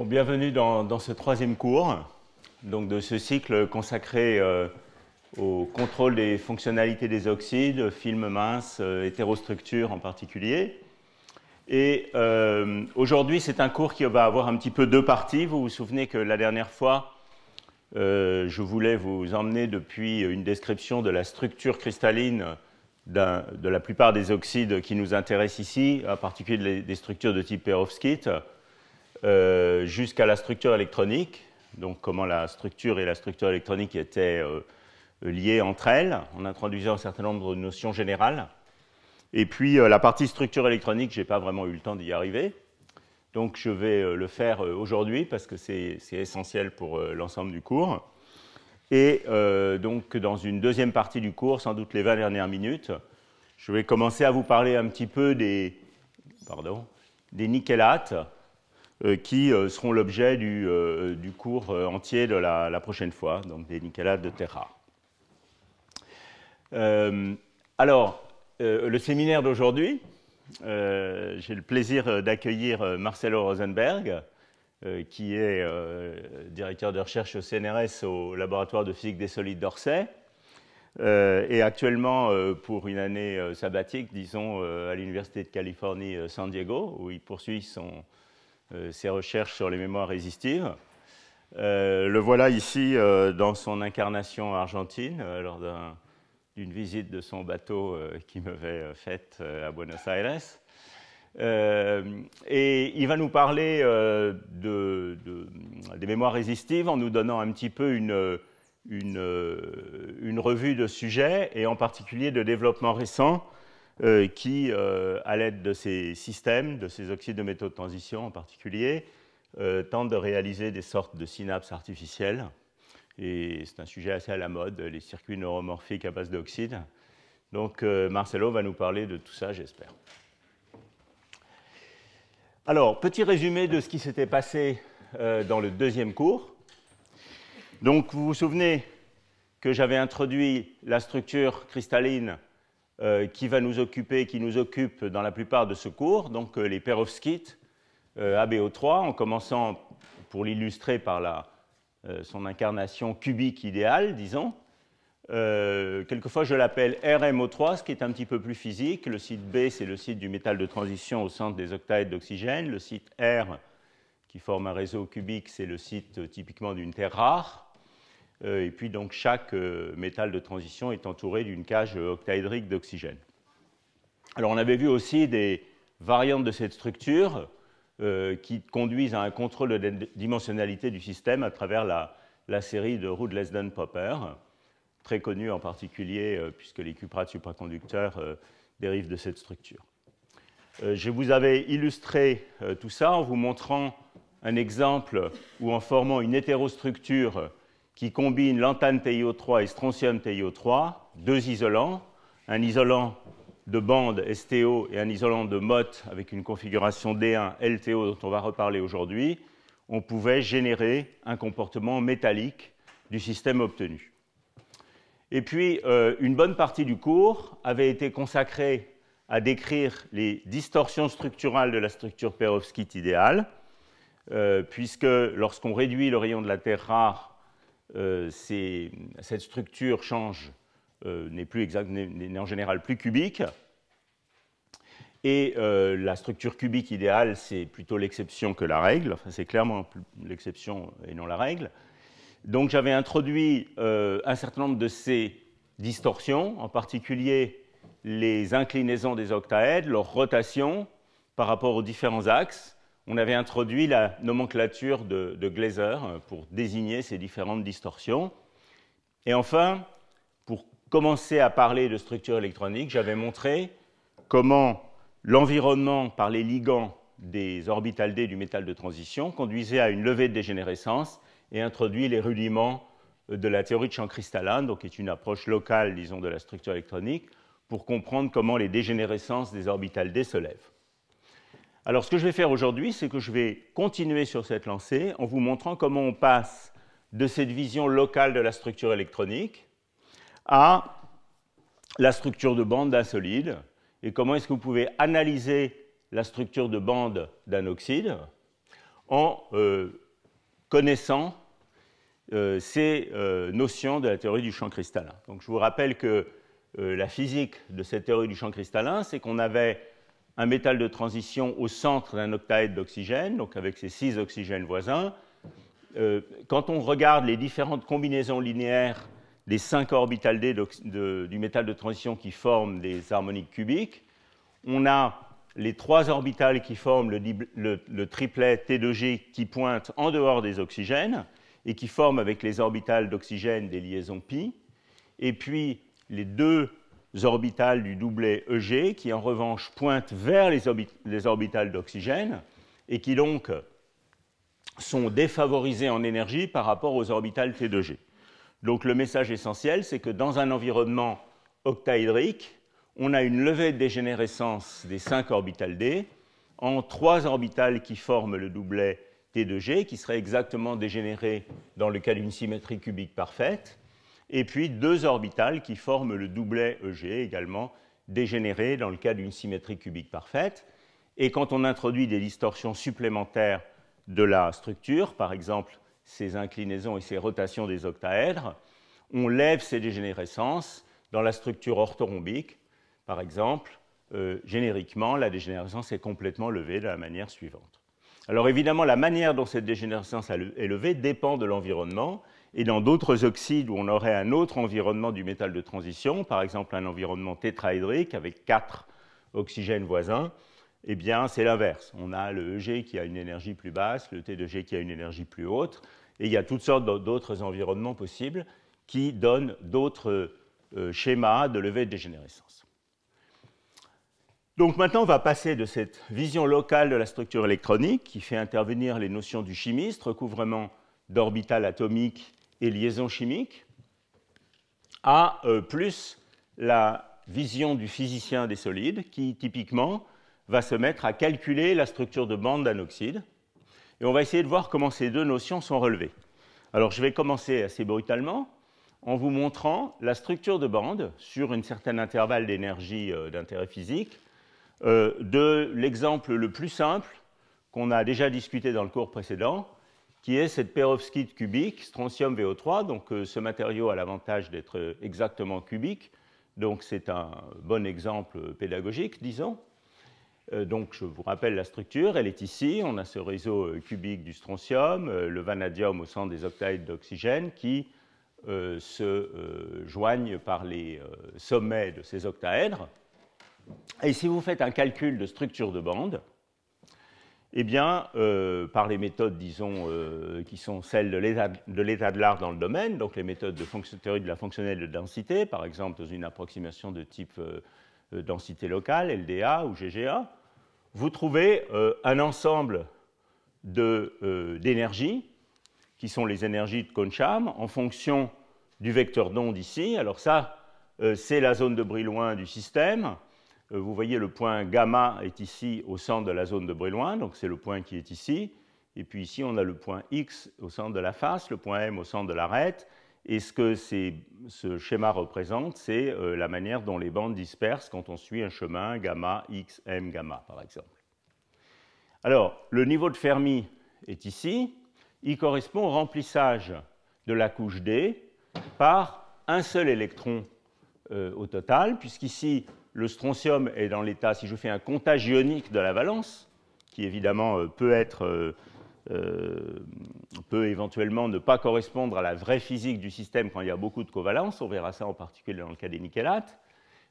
bienvenue dans, ce troisième cours donc de ce cycle consacré euh, au contrôle des fonctionnalités des oxydes, films minces, euh, hétérostructures en particulier. Et euh, aujourd'hui, c'est un cours qui va avoir un petit peu deux parties. Vous vous souvenez que la dernière fois, je voulais vous emmener depuis une description de la structure cristalline de la plupart des oxydes qui nous intéressent ici, en particulier des structures de type perovskite euh, jusqu'à la structure électronique, donc comment la structure et la structure électronique étaient euh, liées entre elles, en introduisant un certain nombre de notions générales. Et puis euh, la partie structure électronique, je n'ai pas vraiment eu le temps d'y arriver, donc je vais le faire aujourd'hui parce que c'est essentiel pour l'ensemble du cours. Et donc dans une deuxième partie du cours, sans doute les 20 dernières minutes, je vais commencer à vous parler un petit peu des, pardon, des nickelates, euh, qui euh, seront l'objet du, euh, cours entier de la, prochaine fois, donc des Nicolas de Terra. alors, le séminaire d'aujourd'hui, j'ai le plaisir d'accueillir Marcelo Rosenberg, qui est directeur de recherche au CNRS au laboratoire de physique des solides d'Orsay. et actuellement, pour une année sabbatique, disons, à l'Université de Californie San Diego, où il poursuit son, euh, ses recherches sur les mémoires résistives. Euh, le voilà ici euh, dans son incarnation argentine lors d'une visite de son bateau qui m'avait faite à Buenos Aires. et il va nous parler des mémoires résistives en nous donnant un petit peu une, une revue de sujets et en particulier de développements récents euh, qui, euh, à l'aide de ces systèmes, de ces oxydes de métaux de transition en particulier, euh, tentent de réaliser des sortes de synapses artificielles. Et c'est un sujet assez à la mode, les circuits neuromorphiques à base d'oxydes. Donc Marcelo va nous parler de tout ça, j'espère. Alors, petit résumé de ce qui s'était passé dans le deuxième cours. Donc, vous vous souvenez que j'avais introduit la structure cristalline euh, qui va nous occuper, qui nous occupe dans la plupart de ce cours, donc euh, les perovskites euh, ABO3, en commençant pour l'illustrer par son incarnation cubique idéale, disons. quelquefois, je l'appelle RMO3, ce qui est un petit peu plus physique. Le site B, c'est le site du métal de transition au centre des octaèdres d'oxygène. Le site R, qui forme un réseau cubique, c'est le site typiquement d'une terre rare. Euh, et puis donc chaque euh, métal de transition est entouré d'une cage euh, octaédrique d'oxygène. Alors on avait vu aussi des variantes de cette structure qui conduisent à un contrôle de dimensionnalité du système à travers la, série de ruddlesden Lesden-Popper, très connue en particulier puisque les cuprates supraconducteurs dérivent de cette structure. je vous avais illustré tout ça en vous montrant un exemple où en formant une hétérostructure qui combine lantane TiO3 et strontium TiO3, deux isolants, un isolant de bande STO et un isolant de motte avec une configuration D1 LTO dont on va reparler aujourd'hui, on pouvait générer un comportement métallique du système obtenu. Et puis, euh, une bonne partie du cours avait été consacrée à décrire les distorsions structurales de la structure perovskite idéale, euh, puisque lorsqu'on réduit le rayon de la terre rare euh, cette structure change, euh, n'est plus en général plus cubique. Et euh, la structure cubique idéale, c'est plutôt l'exception que la règle. Enfin, c'est clairement l'exception et non la règle. Donc j'avais introduit un certain nombre de ces distorsions, en particulier les inclinaisons des octaèdres, leur rotation par rapport aux différents axes, on avait introduit la nomenclature de, Glaser euh, pour désigner ces différentes distorsions. Et enfin, pour commencer à parler de structure électronique, j'avais montré comment l'environnement par les ligands des orbitales D du métal de transition conduisait à une levée de dégénérescence et introduit les rudiments euh, de la théorie de champ cristallin, donc qui est une approche locale, disons, de la structure électronique, pour comprendre comment les dégénérescences des orbitales D se lèvent. Alors ce que je vais faire aujourd'hui, c'est que je vais continuer sur cette lancée en vous montrant comment on passe de cette vision locale de la structure électronique à la structure de bande d'un solide et comment est-ce que vous pouvez analyser la structure de bande d'un oxyde en euh, connaissant euh, ces euh, notions de la théorie du champ cristallin. Donc je vous rappelle que la physique de cette théorie du champ cristallin, c'est qu'on avait un métal de transition au centre d'un octaèdre d'oxygène, donc avec ses six oxygènes voisins. Euh, quand on regarde les différentes combinaisons linéaires des cinq orbitales D du métal de transition qui forment des harmoniques cubiques, on a les trois orbitales qui forment le, triplet T2G qui pointe en dehors des oxygènes et qui forment avec les orbitales d'oxygène des liaisons pi. Et puis les deux orbitales du doublet EG, qui en revanche pointent vers les, orbitales d'oxygène et qui donc sont défavorisées en énergie par rapport aux orbitales T2G. Donc le message essentiel, c'est que dans un environnement octaédrique, on a une levée de dégénérescence des cinq orbitales D en trois orbitales qui forment le doublet T2G, qui serait exactement dégénéré dans le cas d'une symétrie cubique parfaite, et puis deux orbitales qui forment le doublet EG également dégénéré dans le cas d'une symétrie cubique parfaite. Et quand on introduit des distorsions supplémentaires de la structure, par exemple ces inclinaisons et ces rotations des octaèdres, on lève ces dégénérescences dans la structure orthorhombique, par exemple. Euh, génériquement, la dégénérescence est complètement levée de la manière suivante. Alors évidemment, la manière dont cette dégénérescence est levée dépend de l'environnement. Et dans d'autres oxydes où on aurait un autre environnement du métal de transition, par exemple un environnement tétraédrique avec quatre oxygènes voisins, eh bien c'est l'inverse. On a le EG qui a une énergie plus basse, le T2G qui a une énergie plus haute, et il y a toutes sortes d'autres environnements possibles qui donnent d'autres euh, schémas de levée de dégénérescence. Donc maintenant, on va passer de cette vision locale de la structure électronique qui fait intervenir les notions du chimiste, recouvrement d'orbitales atomiques et liaisons chimiques, à euh, plus la vision du physicien des solides qui typiquement va se mettre à calculer la structure de bande d'un oxyde. Et on va essayer de voir comment ces deux notions sont relevées. Alors je vais commencer assez brutalement en vous montrant la structure de bande sur un certain intervalle d'énergie euh, d'intérêt physique euh, de l'exemple le plus simple qu'on a déjà discuté dans le cours précédent, qui est cette perovskite cubique, strontium VO3. Donc euh, ce matériau a l'avantage d'être exactement cubique, donc c'est un bon exemple pédagogique, disons. Euh, donc je vous rappelle la structure, elle est ici, on a ce réseau euh, cubique du strontium, le vanadium au centre des octaèdres d'oxygène qui se joignent par les sommets de ces octaèdres. Et si vous faites un calcul de structure de bande, eh bien, euh, par les méthodes, disons, euh, qui sont celles de l'état de l'art dans le domaine, donc les méthodes de fonction, théorie de la fonctionnelle de densité, par exemple, dans une approximation de type euh, densité locale, LDA ou GGA, vous trouvez un ensemble d'énergies, qui sont les énergies de Concham, en fonction du vecteur d'onde ici. Alors ça, c'est la zone de loin du système. Euh, vous voyez le point gamma est ici au centre de la zone de Brillouin, donc c'est le point qui est ici. Et puis ici, on a le point X au centre de la face, le point M au centre de l'arête. Et ce que ce schéma représente, c'est euh, la manière dont les bandes dispersent quand on suit un chemin gamma, X, M, gamma, par exemple. Alors, le niveau de Fermi est ici. Il correspond au remplissage de la couche D par un seul électron euh, au total, puisqu'ici, le strontium est dans l'état, si je fais un comptage ionique de la valence, qui évidemment euh, euh, euh, peut éventuellement ne pas correspondre à la vraie physique du système quand il y a beaucoup de covalence, on verra ça en particulier dans le cas des nickelates,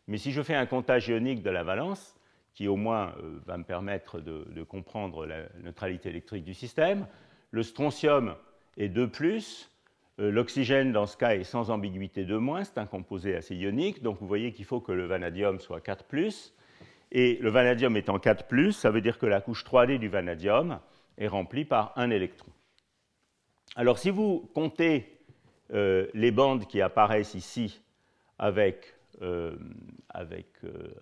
mais si je fais un comptage ionique de la valence, qui au moins va me permettre de, comprendre la neutralité électrique du système, le strontium est de plus... Euh, l'oxygène, dans ce cas, est sans ambiguïté de moins, c'est un composé assez ionique, donc vous voyez qu'il faut que le vanadium soit 4 ⁇ Et le vanadium étant 4 ⁇ ça veut dire que la couche 3D du vanadium est remplie par un électron. Alors si vous comptez euh, les bandes qui apparaissent ici avec, euh,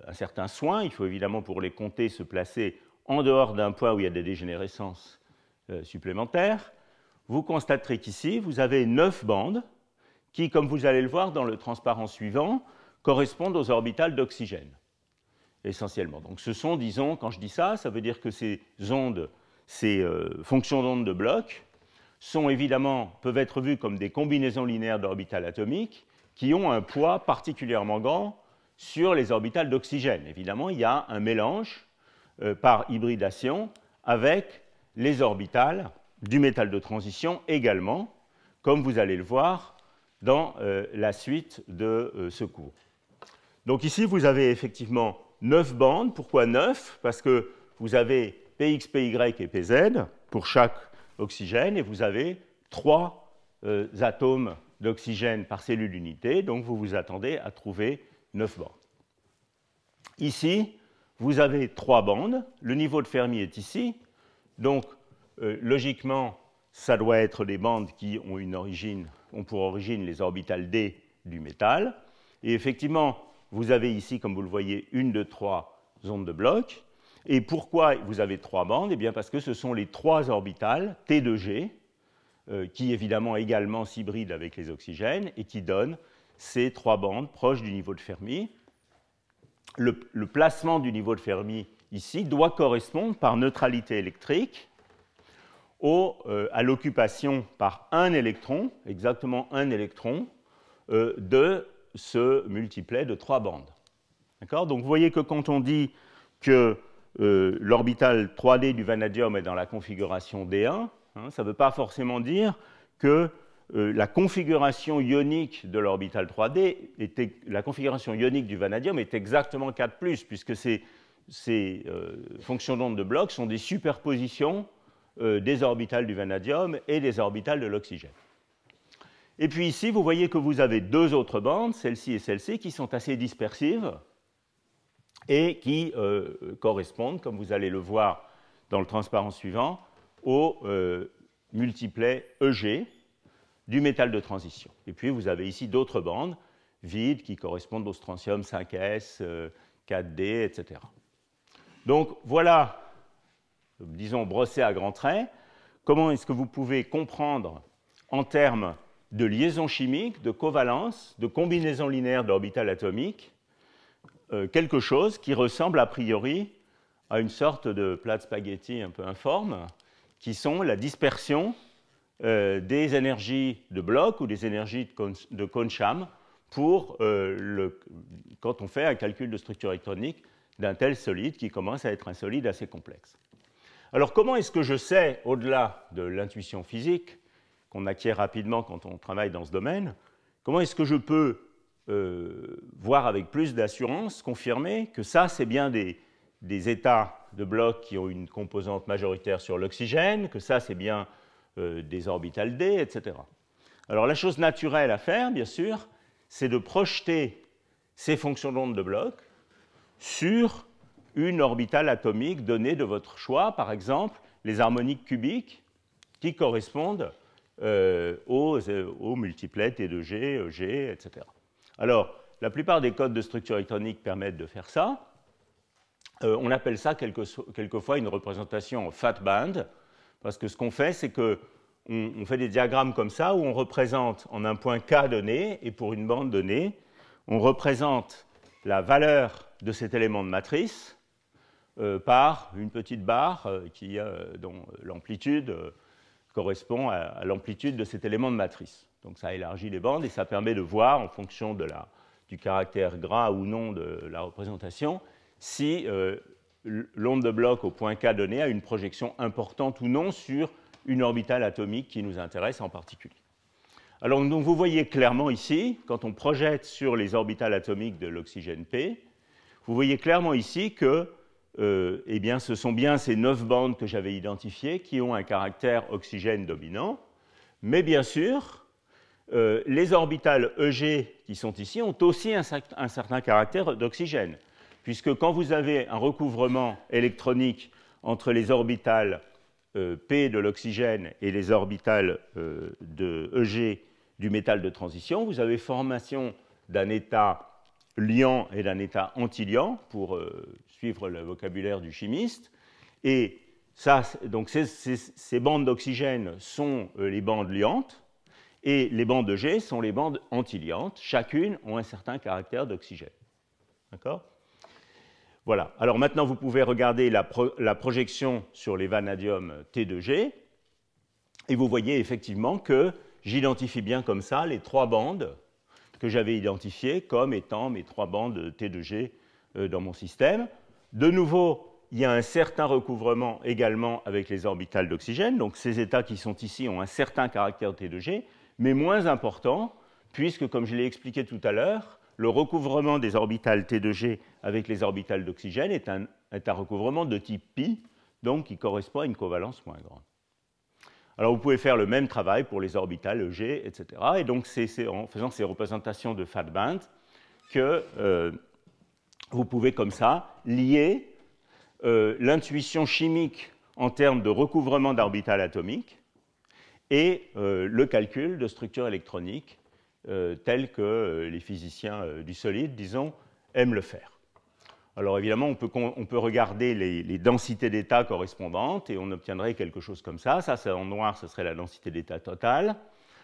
un certain soin, il faut évidemment pour les compter se placer en dehors d'un point où il y a des dégénérescences supplémentaires, vous constaterez qu'ici, vous avez neuf bandes qui, comme vous allez le voir dans le transparent suivant, correspondent aux orbitales d'oxygène, essentiellement. Donc ce sont, disons, quand je dis ça, ça veut dire que ces ondes, ces euh, fonctions d'ondes de bloc, sont évidemment, peuvent être vues comme des combinaisons linéaires d'orbitales atomiques qui ont un poids particulièrement grand sur les orbitales d'oxygène. Évidemment, il y a un mélange euh, par hybridation avec les orbitales du métal de transition également, comme vous allez le voir dans euh, la suite de euh, ce cours. Donc ici, vous avez effectivement 9 bandes. Pourquoi 9 Parce que vous avez PX, PY et PZ pour chaque oxygène, et vous avez trois euh, atomes d'oxygène par cellule unité, donc vous vous attendez à trouver 9 bandes. Ici, vous avez trois bandes, le niveau de Fermi est ici, donc euh, logiquement, ça doit être des bandes qui ont, une origine, ont pour origine les orbitales d du métal. Et effectivement, vous avez ici, comme vous le voyez, une de trois ondes de bloc. Et pourquoi vous avez trois bandes Eh bien parce que ce sont les trois orbitales T de G, euh, qui évidemment également s'hybrident avec les oxygènes et qui donnent ces trois bandes proches du niveau de Fermi. le placement du niveau de Fermi ici doit correspondre par neutralité électrique euh, à l'occupation par un électron, exactement un électron, euh, de ce multiplet de trois bandes. Donc vous voyez que quand on dit que euh, l'orbital 3D du vanadium est dans la configuration D1, hein, ça ne veut pas forcément dire que la configuration ionique de l'orbital 3D, la configuration ionique du vanadium est exactement 4, puisque ces, fonctions d'onde de blocs sont des superpositions euh, des orbitales du vanadium et des orbitales de l'oxygène. Et puis ici, vous voyez que vous avez deux autres bandes, celle-ci et celle-ci, qui sont assez dispersives et qui euh, correspondent, comme vous allez le voir dans le transparent suivant, au euh, multiplet EG du métal de transition. Et puis vous avez ici d'autres bandes vides qui correspondent au strontium 5S, 4D, etc. Donc voilà disons, brossé à grands traits, comment est-ce que vous pouvez comprendre en termes de liaison chimique, de covalence, de combinaison linéaire d'orbitales atomiques, euh, quelque chose qui ressemble a priori à une sorte de plat de spaghetti un peu informe, qui sont la dispersion euh, des énergies de bloc ou des énergies de, Concham pour euh, quand on fait un calcul de structure électronique d'un tel solide qui commence à être un solide assez complexe. Alors comment est-ce que je sais, au-delà de l'intuition physique qu'on acquiert rapidement quand on travaille dans ce domaine, comment est-ce que je peux euh, voir avec plus d'assurance, confirmer que ça, c'est bien des, états de blocs qui ont une composante majoritaire sur l'oxygène, que ça, c'est bien euh, des orbitales D, etc. Alors la chose naturelle à faire, bien sûr, c'est de projeter ces fonctions d'onde de bloc sur une orbitale atomique donnée de votre choix, par exemple les harmoniques cubiques qui correspondent euh, aux, euh, aux multiplets T de G, EG, etc. Alors, la plupart des codes de structure électronique permettent de faire ça. Euh, on appelle ça quelquefois une représentation en fat band, parce que ce qu'on fait, c'est qu'on on fait des diagrammes comme ça, où on représente en un point K donné, et pour une bande donnée, on représente la valeur de cet élément de matrice, euh, par une petite barre euh, qui, euh, dont l'amplitude correspond à, l'amplitude de cet élément de matrice. Donc ça élargit les bandes et ça permet de voir, en fonction de du caractère gras ou non de la représentation, si l'onde de bloc au point K donné a une projection importante ou non sur une orbitale atomique qui nous intéresse en particulier. Alors donc, vous voyez clairement ici, quand on projette sur les orbitales atomiques de l'oxygène P, vous voyez clairement ici que euh, eh bien, ce sont bien ces neuf bandes que j'avais identifiées qui ont un caractère oxygène dominant. Mais bien sûr, euh, les orbitales EG qui sont ici ont aussi un, certain caractère d'oxygène, puisque quand vous avez un recouvrement électronique entre les orbitales euh, P de l'oxygène et les orbitales de EG du métal de transition, vous avez formation d'un état Liant est d'un état antiliant, pour euh, suivre le vocabulaire du chimiste. Et ça, donc ces, bandes d'oxygène sont euh, les bandes liantes, et les bandes de G sont les bandes antiliantes. Chacune ont un certain caractère d'oxygène. D'accord Voilà. Alors maintenant, vous pouvez regarder la, la projection sur les vanadium T2G, et vous voyez effectivement que j'identifie bien comme ça les trois bandes que j'avais identifié comme étant mes trois bandes T2G euh, dans mon système. De nouveau, il y a un certain recouvrement également avec les orbitales d'oxygène, donc ces états qui sont ici ont un certain caractère T2G, mais moins important, puisque, comme je l'ai expliqué tout à l'heure, le recouvrement des orbitales T2G avec les orbitales d'oxygène est un, un recouvrement de type pi, donc qui correspond à une covalence moins grande. Alors vous pouvez faire le même travail pour les orbitales EG, etc. Et donc c'est en faisant ces représentations de fat band que euh, vous pouvez comme ça lier euh, l'intuition chimique en termes de recouvrement d'orbitales atomiques et euh, le calcul de structures électroniques telles que les physiciens du solide, disons, aiment le faire. Alors évidemment, on peut, regarder les, densités d'état correspondantes et on obtiendrait quelque chose comme ça. Ça, ça en noir, ce serait la densité d'état totale.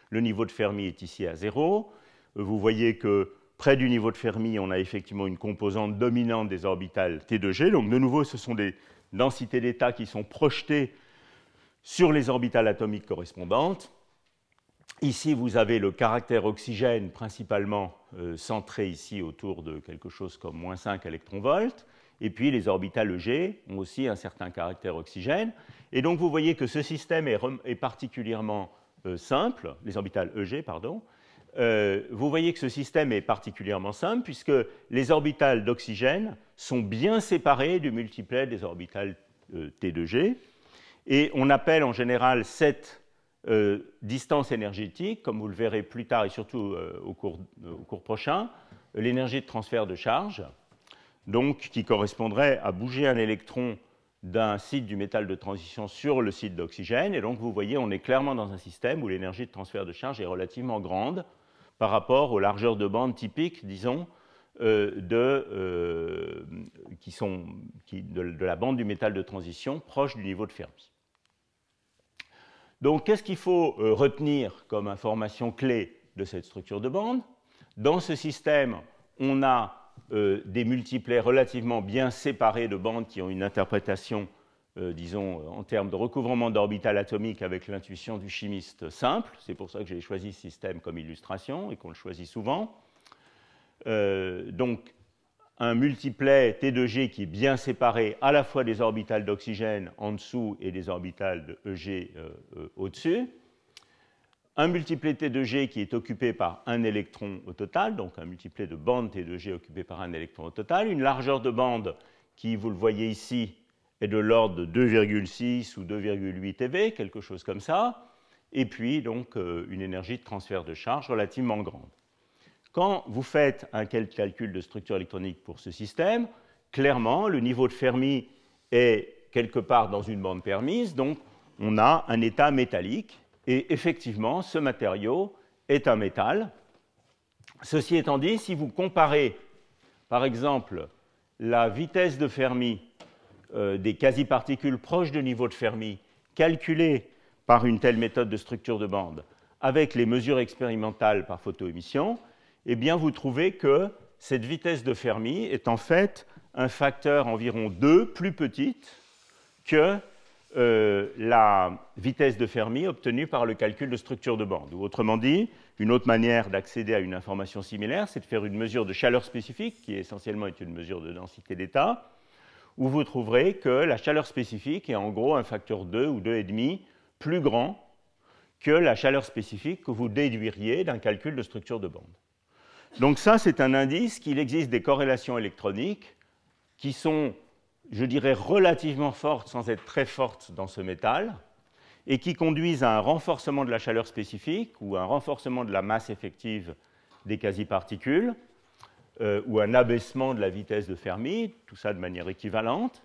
Le niveau de Fermi est ici à zéro. Vous voyez que près du niveau de Fermi, on a effectivement une composante dominante des orbitales T 2 G. Donc de nouveau, ce sont des densités d'état qui sont projetées sur les orbitales atomiques correspondantes. Ici, vous avez le caractère oxygène principalement euh, centré ici autour de quelque chose comme moins 5 électronvolts. Et puis les orbitales EG ont aussi un certain caractère oxygène. Et donc vous voyez que ce système est, particulièrement euh, simple, les orbitales EG, pardon. Euh, vous voyez que ce système est particulièrement simple puisque les orbitales d'oxygène sont bien séparées du multiplet des orbitales T 2 G. Et on appelle en général cette euh, distance énergétique, comme vous le verrez plus tard et surtout euh, euh, au, cours, prochain, l'énergie de transfert de charge, donc qui correspondrait à bouger un électron d'un site du métal de transition sur le site d'oxygène. Et donc vous voyez, on est clairement dans un système où l'énergie de transfert de charge est relativement grande par rapport aux largeurs de bandes typiques, disons, de, de la bande du métal de transition proche du niveau de Fermi. Donc, qu'est-ce qu'il faut euh, retenir comme information clé de cette structure de bande Dans ce système, on a euh, des multiplets relativement bien séparés de bandes qui ont une interprétation, euh, disons, en termes de recouvrement d'orbital atomique avec l'intuition du chimiste simple. C'est pour ça que j'ai choisi ce système comme illustration et qu'on le choisit souvent. donc, un multiplet T2G qui est bien séparé à la fois des orbitales d'oxygène en dessous et des orbitales de EG euh, euh, au-dessus. Un multiplet T2G qui est occupé par un électron au total, donc un multiplet de bande T2G occupé par un électron au total. Une largeur de bande qui, vous le voyez ici, est de l'ordre de 2,6 ou 2,8 eV, quelque chose comme ça. Et puis, donc, euh, une énergie de transfert de charge relativement grande. Quand vous faites un calcul de structure électronique pour ce système, clairement, le niveau de Fermi est quelque part dans une bande permise, donc on a un état métallique, et effectivement, ce matériau est un métal. Ceci étant dit, si vous comparez, par exemple, la vitesse de Fermi euh, des quasi-particules proches du niveau de Fermi, calculée par une telle méthode de structure de bande, avec les mesures expérimentales par photoémission, eh bien vous trouvez que cette vitesse de Fermi est en fait un facteur environ 2 plus petite que euh, la vitesse de Fermi obtenue par le calcul de structure de bande. Ou autrement dit, une autre manière d'accéder à une information similaire, c'est de faire une mesure de chaleur spécifique, qui essentiellement est une mesure de densité d'état, où vous trouverez que la chaleur spécifique est en gros un facteur 2 ou 2,5 plus grand que la chaleur spécifique que vous déduiriez d'un calcul de structure de bande. Donc ça, c'est un indice qu'il existe des corrélations électroniques qui sont, je dirais, relativement fortes sans être très fortes dans ce métal et qui conduisent à un renforcement de la chaleur spécifique ou à un renforcement de la masse effective des quasi-particules ou euh, ou un abaissement de la vitesse de Fermi, tout ça de manière équivalente,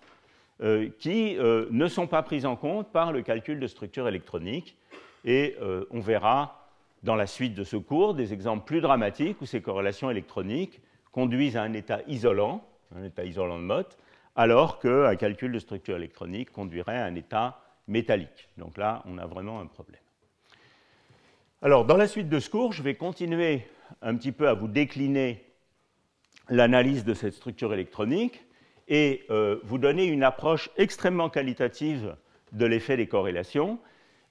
euh, qui euh, ne sont pas prises en compte par le calcul de structure électronique. Et on verra dans la suite de ce cours des exemples plus dramatiques où ces corrélations électroniques conduisent à un état isolant, un état isolant de Mott, alors qu'un calcul de structure électronique conduirait à un état métallique. Donc là, on a vraiment un problème. Alors, dans la suite de ce cours, je vais continuer un petit peu à vous décliner l'analyse de cette structure électronique et euh, vous donner une approche extrêmement qualitative de l'effet des corrélations.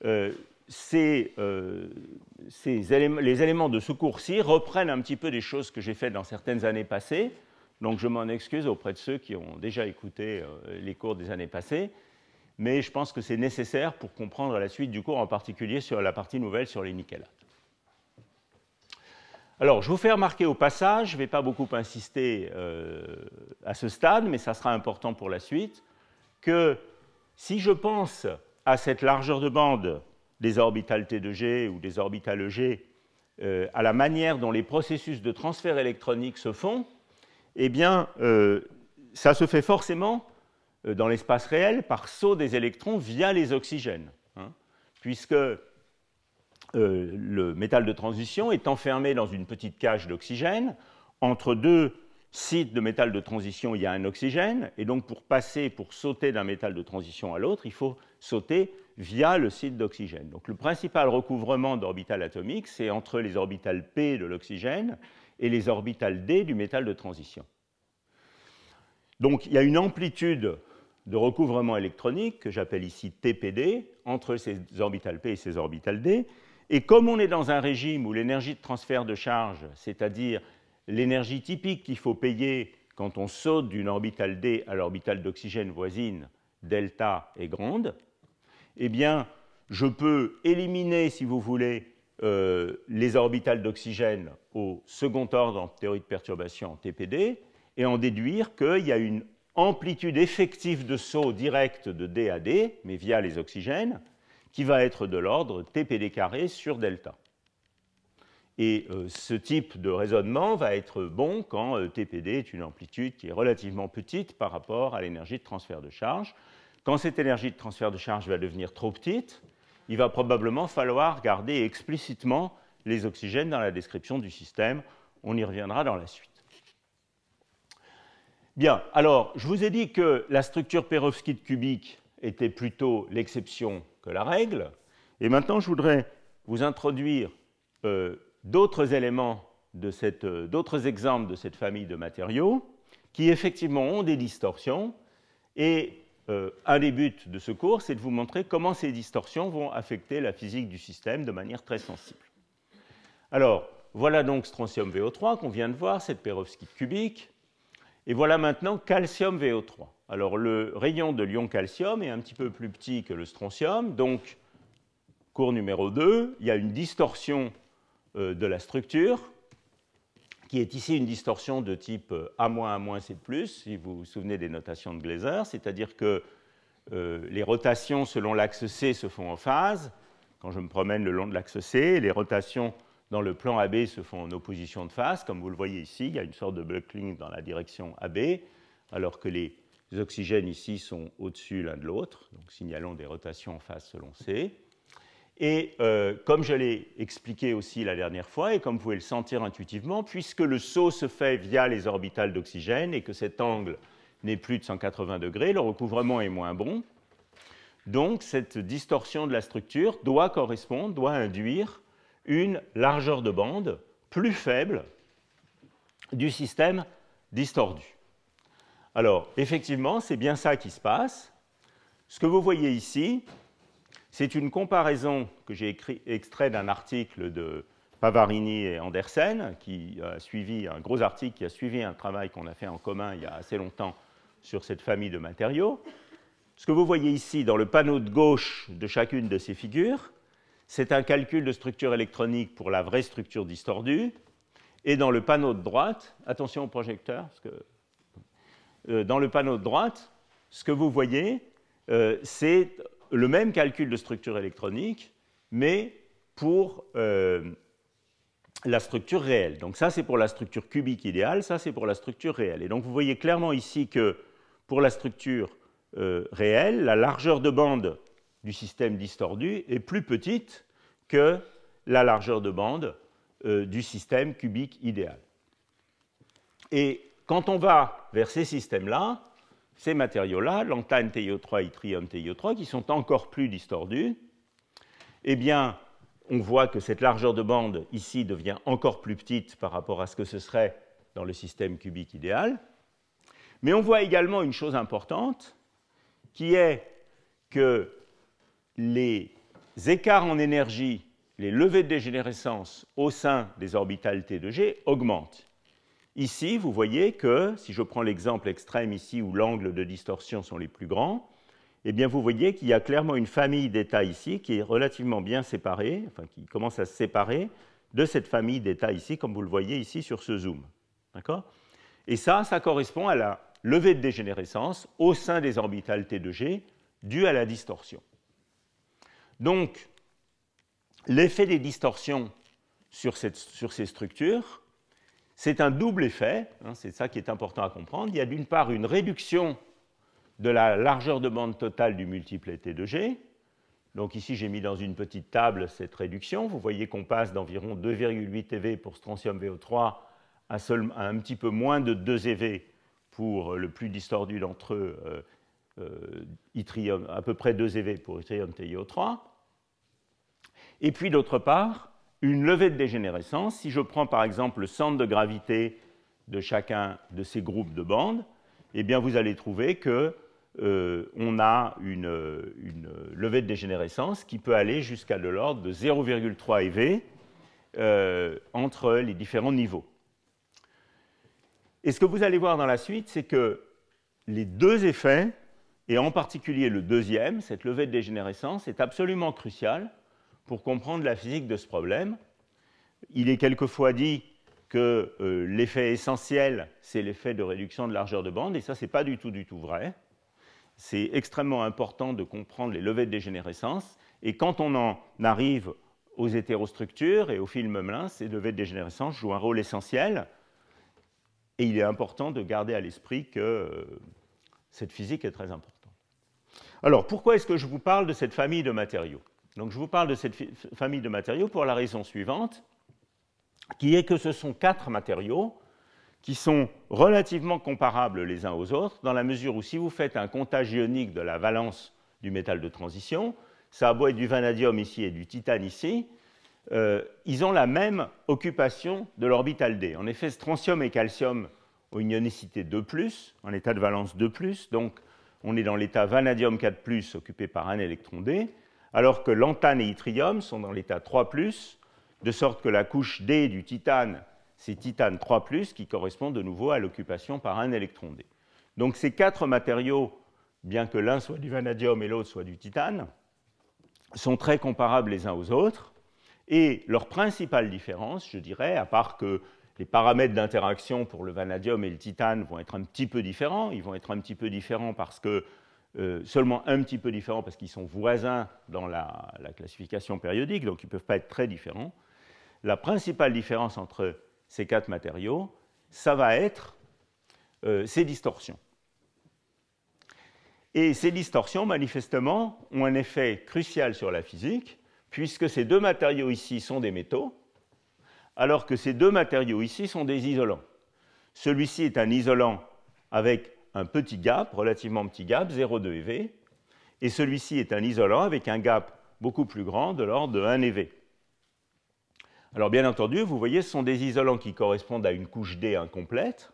Euh, euh, les éléments de ce cours-ci reprennent un petit peu des choses que j'ai faites dans certaines années passées. Donc je m'en excuse auprès de ceux qui ont déjà écouté euh, les cours des années passées. Mais je pense que c'est nécessaire pour comprendre la suite du cours, en particulier sur la partie nouvelle sur les nickelates. Alors, je vous fais remarquer au passage, je ne vais pas beaucoup insister euh, à ce stade, mais ça sera important pour la suite, que si je pense à cette largeur de bande des orbitales T de G ou des orbitales e G euh, à la manière dont les processus de transfert électronique se font, eh bien, euh, ça se fait forcément euh, dans l'espace réel par saut des électrons via les oxygènes, hein, puisque le métal de transition est enfermé dans une petite cage d'oxygène. Entre deux sites de métal de transition, il y a un oxygène, et donc pour passer, pour sauter d'un métal de transition à l'autre, il faut sauter via le site d'oxygène. Donc le principal recouvrement d'orbitales atomiques, c'est entre les orbitales P de l'oxygène et les orbitales D du métal de transition. Donc il y a une amplitude de recouvrement électronique que j'appelle ici TPD entre ces orbitales P et ces orbitales D. Et comme on est dans un régime où l'énergie de transfert de charge, c'est-à-dire l'énergie typique qu'il faut payer quand on saute d'une orbitale D à l'orbitale d'oxygène voisine, delta est grande, eh bien, je peux éliminer, si vous voulez, euh, les orbitales d'oxygène au second ordre en théorie de perturbation en TPD et en déduire qu'il y a une amplitude effective de saut direct de D à D, mais via les oxygènes, qui va être de l'ordre TPD carré sur delta. Et euh, ce type de raisonnement va être bon quand euh, TPD est une amplitude qui est relativement petite par rapport à l'énergie de transfert de charge. Quand cette énergie de transfert de charge va devenir trop petite, il va probablement falloir garder explicitement les oxygènes dans la description du système. On y reviendra dans la suite. Bien, alors, je vous ai dit que la structure perovskite cubique était plutôt l'exception que la règle. Et maintenant, je voudrais vous introduire euh, d'autres éléments, euh, d'autres exemples de cette famille de matériaux qui effectivement ont des distorsions. Et euh, un des buts de ce cours, c'est de vous montrer comment ces distorsions vont affecter la physique du système de manière très sensible. Alors, voilà donc strontium VO3 qu'on vient de voir, cette perovskite cubique. Et voilà maintenant calcium VO3. Alors, le rayon de l'ion calcium est un petit peu plus petit que le strontium. Donc, cours numéro 2, il y a une distorsion euh, de la structure qui est ici une distorsion de type euh, A-, A-, c si vous vous souvenez des notations de Glaser, c'est-à-dire que euh, les rotations selon l'axe C se font en phase, quand je me promène le long de l'axe C, les rotations dans le plan AB se font en opposition de phase, comme vous le voyez ici, il y a une sorte de buckling dans la direction AB, alors que les oxygènes ici sont au-dessus l'un de l'autre, donc signalons des rotations en phase selon C. Et euh, comme je l'ai expliqué aussi la dernière fois, et comme vous pouvez le sentir intuitivement, puisque le saut se fait via les orbitales d'oxygène et que cet angle n'est plus de 180 degrés, le recouvrement est moins bon. Donc cette distorsion de la structure doit correspondre, doit induire une largeur de bande plus faible du système distordu. Alors effectivement, c'est bien ça qui se passe. Ce que vous voyez ici, c'est une comparaison que j'ai extraite d'un article de Pavarini et Andersen, qui a suivi un gros article qui a suivi un travail qu'on a fait en commun il y a assez longtemps sur cette famille de matériaux. Ce que vous voyez ici dans le panneau de gauche de chacune de ces figures, c'est un calcul de structure électronique pour la vraie structure distordue. Et dans le panneau de droite, attention au projecteur, que, euh, dans le panneau de droite, ce que vous voyez, euh, c'est le même calcul de structure électronique, mais pour euh, la structure réelle. Donc ça, c'est pour la structure cubique idéale, ça, c'est pour la structure réelle. Et donc vous voyez clairement ici que pour la structure euh, réelle, la largeur de bande du système distordu est plus petite que la largeur de bande euh, du système cubique idéal. Et quand on va vers ces systèmes-là, ces matériaux-là, l'antane TiO3 e et trium TiO3, e qui sont encore plus distordus, eh bien, on voit que cette largeur de bande ici devient encore plus petite par rapport à ce que ce serait dans le système cubique idéal. Mais on voit également une chose importante, qui est que les écarts en énergie, les levées de dégénérescence au sein des orbitales T 2 G augmentent. Ici, vous voyez que, si je prends l'exemple extrême ici où l'angle de distorsion sont les plus grands, eh bien vous voyez qu'il y a clairement une famille d'états ici qui est relativement bien séparée, enfin qui commence à se séparer de cette famille d'états ici, comme vous le voyez ici sur ce zoom. Et ça, ça correspond à la levée de dégénérescence au sein des orbitales T 2 G due à la distorsion. Donc, l'effet des distorsions sur ces structures c'est un double effet, hein, c'est ça qui est important à comprendre. Il y a d'une part une réduction de la largeur de bande totale du multiple T 2 G. Donc ici, j'ai mis dans une petite table cette réduction. Vous voyez qu'on passe d'environ 2,8 EV pour strontium VO3 à, un petit peu moins de 2 EV pour euh, le plus distordu d'entre eux, euh, euh, à peu près 2 EV pour yttrium TiO3. Et puis d'autre part, une levée de dégénérescence. Si je prends par exemple le centre de gravité de chacun de ces groupes de bandes, eh bien vous allez trouver que euh, on a une, levée de dégénérescence qui peut aller jusqu'à de l'ordre de 0,3 EV euh, entre les différents niveaux. Et ce que vous allez voir dans la suite, c'est que les deux effets, et en particulier le deuxième, cette levée de dégénérescence, est absolument cruciale pour comprendre la physique de ce problème. Il est quelquefois dit que euh, l'effet essentiel, c'est l'effet de réduction de largeur de bande, et ça, ce n'est pas du tout, du tout vrai. C'est extrêmement important de comprendre les levées de dégénérescence, et quand on en arrive aux hétérostructures et aux films mélins, ces levées de dégénérescence jouent un rôle essentiel, et il est important de garder à l'esprit que euh, cette physique est très importante. Alors, pourquoi est-ce que je vous parle de cette famille de matériaux donc je vous parle de cette famille de matériaux pour la raison suivante, qui est que ce sont quatre matériaux qui sont relativement comparables les uns aux autres, dans la mesure où si vous faites un comptage ionique de la valence du métal de transition, ça a être du vanadium ici et du titane ici, euh, ils ont la même occupation de l'orbital D. En effet, strontium et calcium ont une ionicité 2+, en état de valence 2+, donc on est dans l'état vanadium 4+, occupé par un électron D, alors que lantane et yttrium sont dans l'état 3, de sorte que la couche D du titane, c'est titane 3, qui correspond de nouveau à l'occupation par un électron D. Donc ces quatre matériaux, bien que l'un soit du vanadium et l'autre soit du titane, sont très comparables les uns aux autres. Et leur principale différence, je dirais, à part que les paramètres d'interaction pour le vanadium et le titane vont être un petit peu différents, ils vont être un petit peu différents parce que euh, seulement un petit peu différents parce qu'ils sont voisins dans la, classification périodique, donc ils ne peuvent pas être très différents. La principale différence entre ces quatre matériaux, ça va être euh, ces distorsions. Et ces distorsions, manifestement, ont un effet crucial sur la physique, puisque ces deux matériaux ici sont des métaux, alors que ces deux matériaux ici sont des isolants. Celui-ci est un isolant avec un petit gap, relativement petit gap, 0,2 EV, et celui-ci est un isolant avec un gap beaucoup plus grand de l'ordre de 1 EV. Alors bien entendu, vous voyez, ce sont des isolants qui correspondent à une couche D incomplète,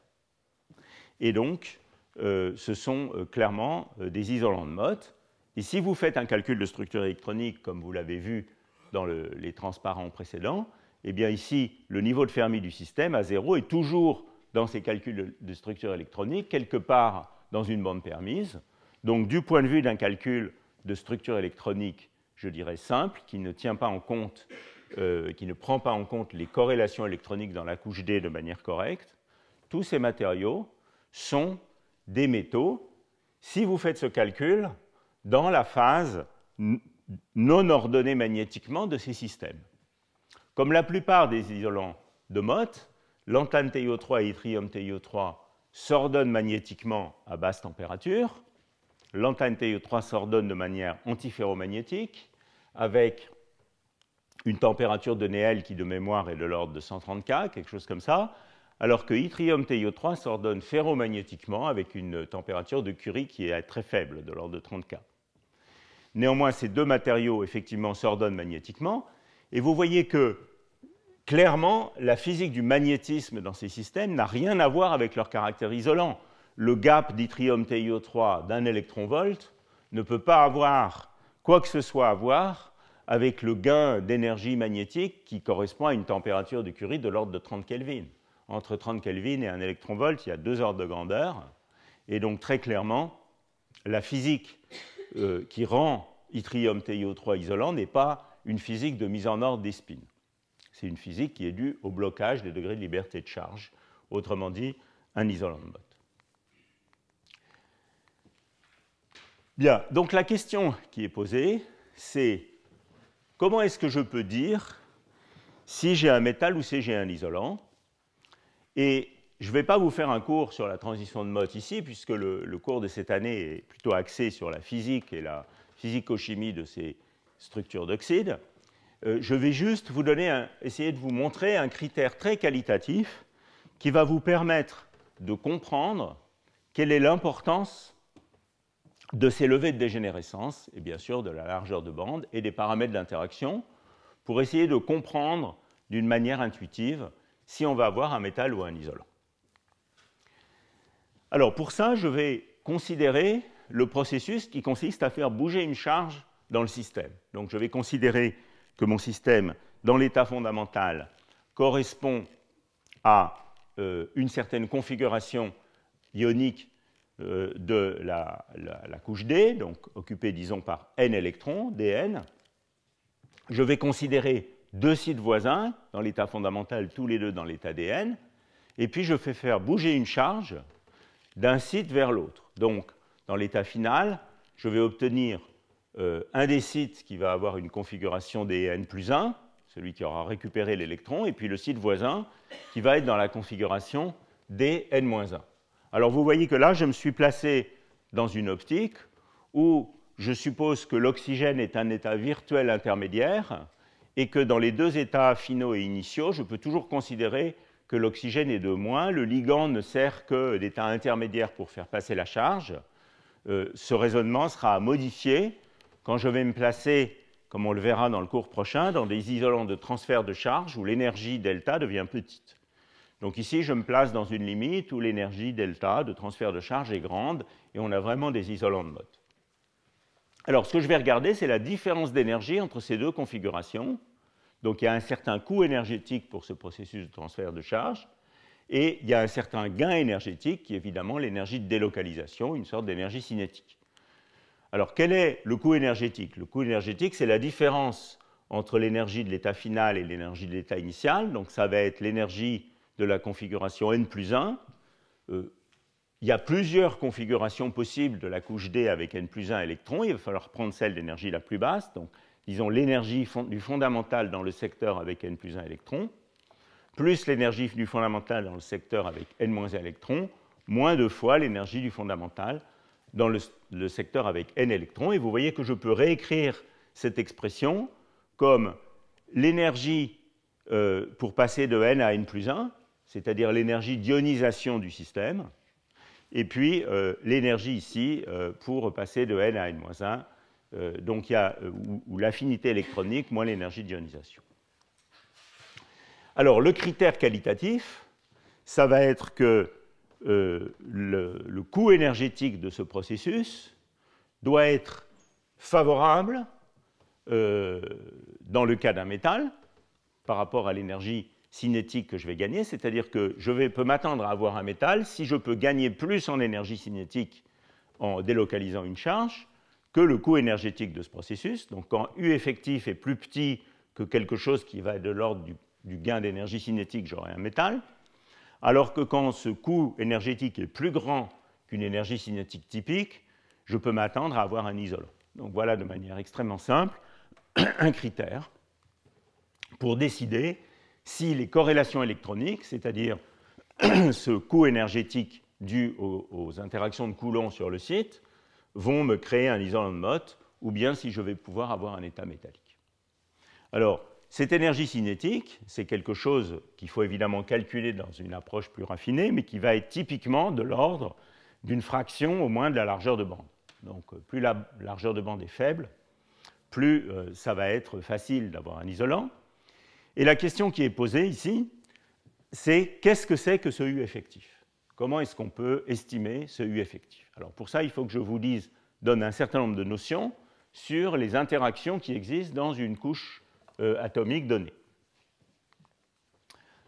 et donc euh, ce sont euh, clairement euh, des isolants de Mott. Et si vous faites un calcul de structure électronique, comme vous l'avez vu dans les transparents précédents, eh bien ici, le niveau de Fermi du système à 0 est toujours dans ces calculs de structure électronique, quelque part dans une bande permise. Donc du point de vue d'un calcul de structure électronique, je dirais simple, qui ne compte, euh, qui ne prend pas en compte les corrélations électroniques dans la couche D de manière correcte, tous ces matériaux sont des métaux. Si vous faites ce calcul dans la phase non ordonnée magnétiquement de ces systèmes. Comme la plupart des isolants de Mott, l'antenne TiO3 et yttrium TiO3 s'ordonnent magnétiquement à basse température. l'antenne TiO3 s'ordonne de manière antiferromagnétique avec une température de Néel qui, de mémoire, est de l'ordre de 130 K, quelque chose comme ça, alors que yttrium TiO3 s'ordonne ferromagnétiquement avec une température de Curie qui est très faible, de l'ordre de 30 K. Néanmoins, ces deux matériaux, effectivement, s'ordonnent magnétiquement, et vous voyez que clairement, la physique du magnétisme dans ces systèmes n'a rien à voir avec leur caractère isolant. Le gap d'yttrium TiO3 d'un électron ne peut pas avoir quoi que ce soit à voir avec le gain d'énergie magnétique qui correspond à une température de Curie de l'ordre de 30 Kelvin. Entre 30 Kelvin et un électron il y a deux ordres de grandeur. Et donc, très clairement, la physique euh, qui rend yttrium TiO3 isolant n'est pas une physique de mise en ordre des spins. C'est une physique qui est due au blocage des degrés de liberté de charge, autrement dit un isolant de mode. Bien, donc la question qui est posée, c'est comment est-ce que je peux dire si j'ai un métal ou si j'ai un isolant Et je ne vais pas vous faire un cours sur la transition de mode ici, puisque le, cours de cette année est plutôt axé sur la physique et la physicochimie de ces structures d'oxyde. Euh, je vais juste vous essayer de vous montrer un critère très qualitatif qui va vous permettre de comprendre quelle est l'importance de ces levées de dégénérescence et bien sûr de la largeur de bande et des paramètres d'interaction pour essayer de comprendre d'une manière intuitive si on va avoir un métal ou un isolant. Alors pour ça, je vais considérer le processus qui consiste à faire bouger une charge dans le système. Donc je vais considérer que mon système, dans l'état fondamental, correspond à euh, une certaine configuration ionique euh, de la, la, couche D, donc occupée, disons, par n électrons, dn, je vais considérer deux sites voisins, dans l'état fondamental, tous les deux dans l'état dn, et puis je fais faire bouger une charge d'un site vers l'autre. Donc, dans l'état final, je vais obtenir euh, un des sites qui va avoir une configuration des n plus 1, celui qui aura récupéré l'électron, et puis le site voisin qui va être dans la configuration des n 1. Alors vous voyez que là, je me suis placé dans une optique où je suppose que l'oxygène est un état virtuel intermédiaire et que dans les deux états finaux et initiaux, je peux toujours considérer que l'oxygène est de moins, le ligand ne sert que d'état intermédiaire pour faire passer la charge. Euh, ce raisonnement sera modifié quand je vais me placer, comme on le verra dans le cours prochain, dans des isolants de transfert de charge où l'énergie delta devient petite. Donc ici, je me place dans une limite où l'énergie delta de transfert de charge est grande et on a vraiment des isolants de mode. Alors, ce que je vais regarder, c'est la différence d'énergie entre ces deux configurations. Donc, il y a un certain coût énergétique pour ce processus de transfert de charge et il y a un certain gain énergétique qui est évidemment l'énergie de délocalisation, une sorte d'énergie cinétique. Alors quel est le coût énergétique Le coût énergétique, c'est la différence entre l'énergie de l'état final et l'énergie de l'état initial. Donc ça va être l'énergie de la configuration n plus 1. Euh, il y a plusieurs configurations possibles de la couche D avec n plus 1 électron. Il va falloir prendre celle d'énergie la plus basse. Donc disons l'énergie du fondamental dans le secteur avec n plus 1 électron plus l'énergie du fondamental dans le secteur avec n moins 1 électrons, moins deux fois l'énergie du fondamental dans le, secteur avec n électrons, et vous voyez que je peux réécrire cette expression comme l'énergie euh, pour passer de n à n plus 1, c'est-à-dire l'énergie d'ionisation du système, et puis euh, l'énergie ici euh, pour passer de n à n moins 1, donc il y a l'affinité électronique moins l'énergie d'ionisation. Alors le critère qualitatif, ça va être que euh, le, coût énergétique de ce processus doit être favorable euh, dans le cas d'un métal par rapport à l'énergie cinétique que je vais gagner, c'est-à-dire que je vais, peux m'attendre à avoir un métal si je peux gagner plus en énergie cinétique en délocalisant une charge que le coût énergétique de ce processus. Donc quand U effectif est plus petit que quelque chose qui va de l'ordre du gain d'énergie cinétique, j'aurai un métal. Alors que quand ce coût énergétique est plus grand qu'une énergie cinétique typique, je peux m'attendre à avoir un isolant. Donc voilà de manière extrêmement simple un critère pour décider si les corrélations électroniques, c'est-à-dire ce coût énergétique dû aux, interactions de Coulomb sur le site, vont me créer un isolant de Mott ou bien si je vais pouvoir avoir un état métallique. Alors, cette énergie cinétique, c'est quelque chose qu'il faut évidemment calculer dans une approche plus raffinée, mais qui va être typiquement de l'ordre d'une fraction au moins de la largeur de bande. Donc euh, plus la largeur de bande est faible, plus euh, ça va être facile d'avoir un isolant. Et la question qui est posée ici, c'est qu'est-ce que c'est que ce U effectif Comment est-ce qu'on peut estimer ce U effectif Alors pour ça, il faut que je vous dise, donne un certain nombre de notions sur les interactions qui existent dans une couche euh, atomique donné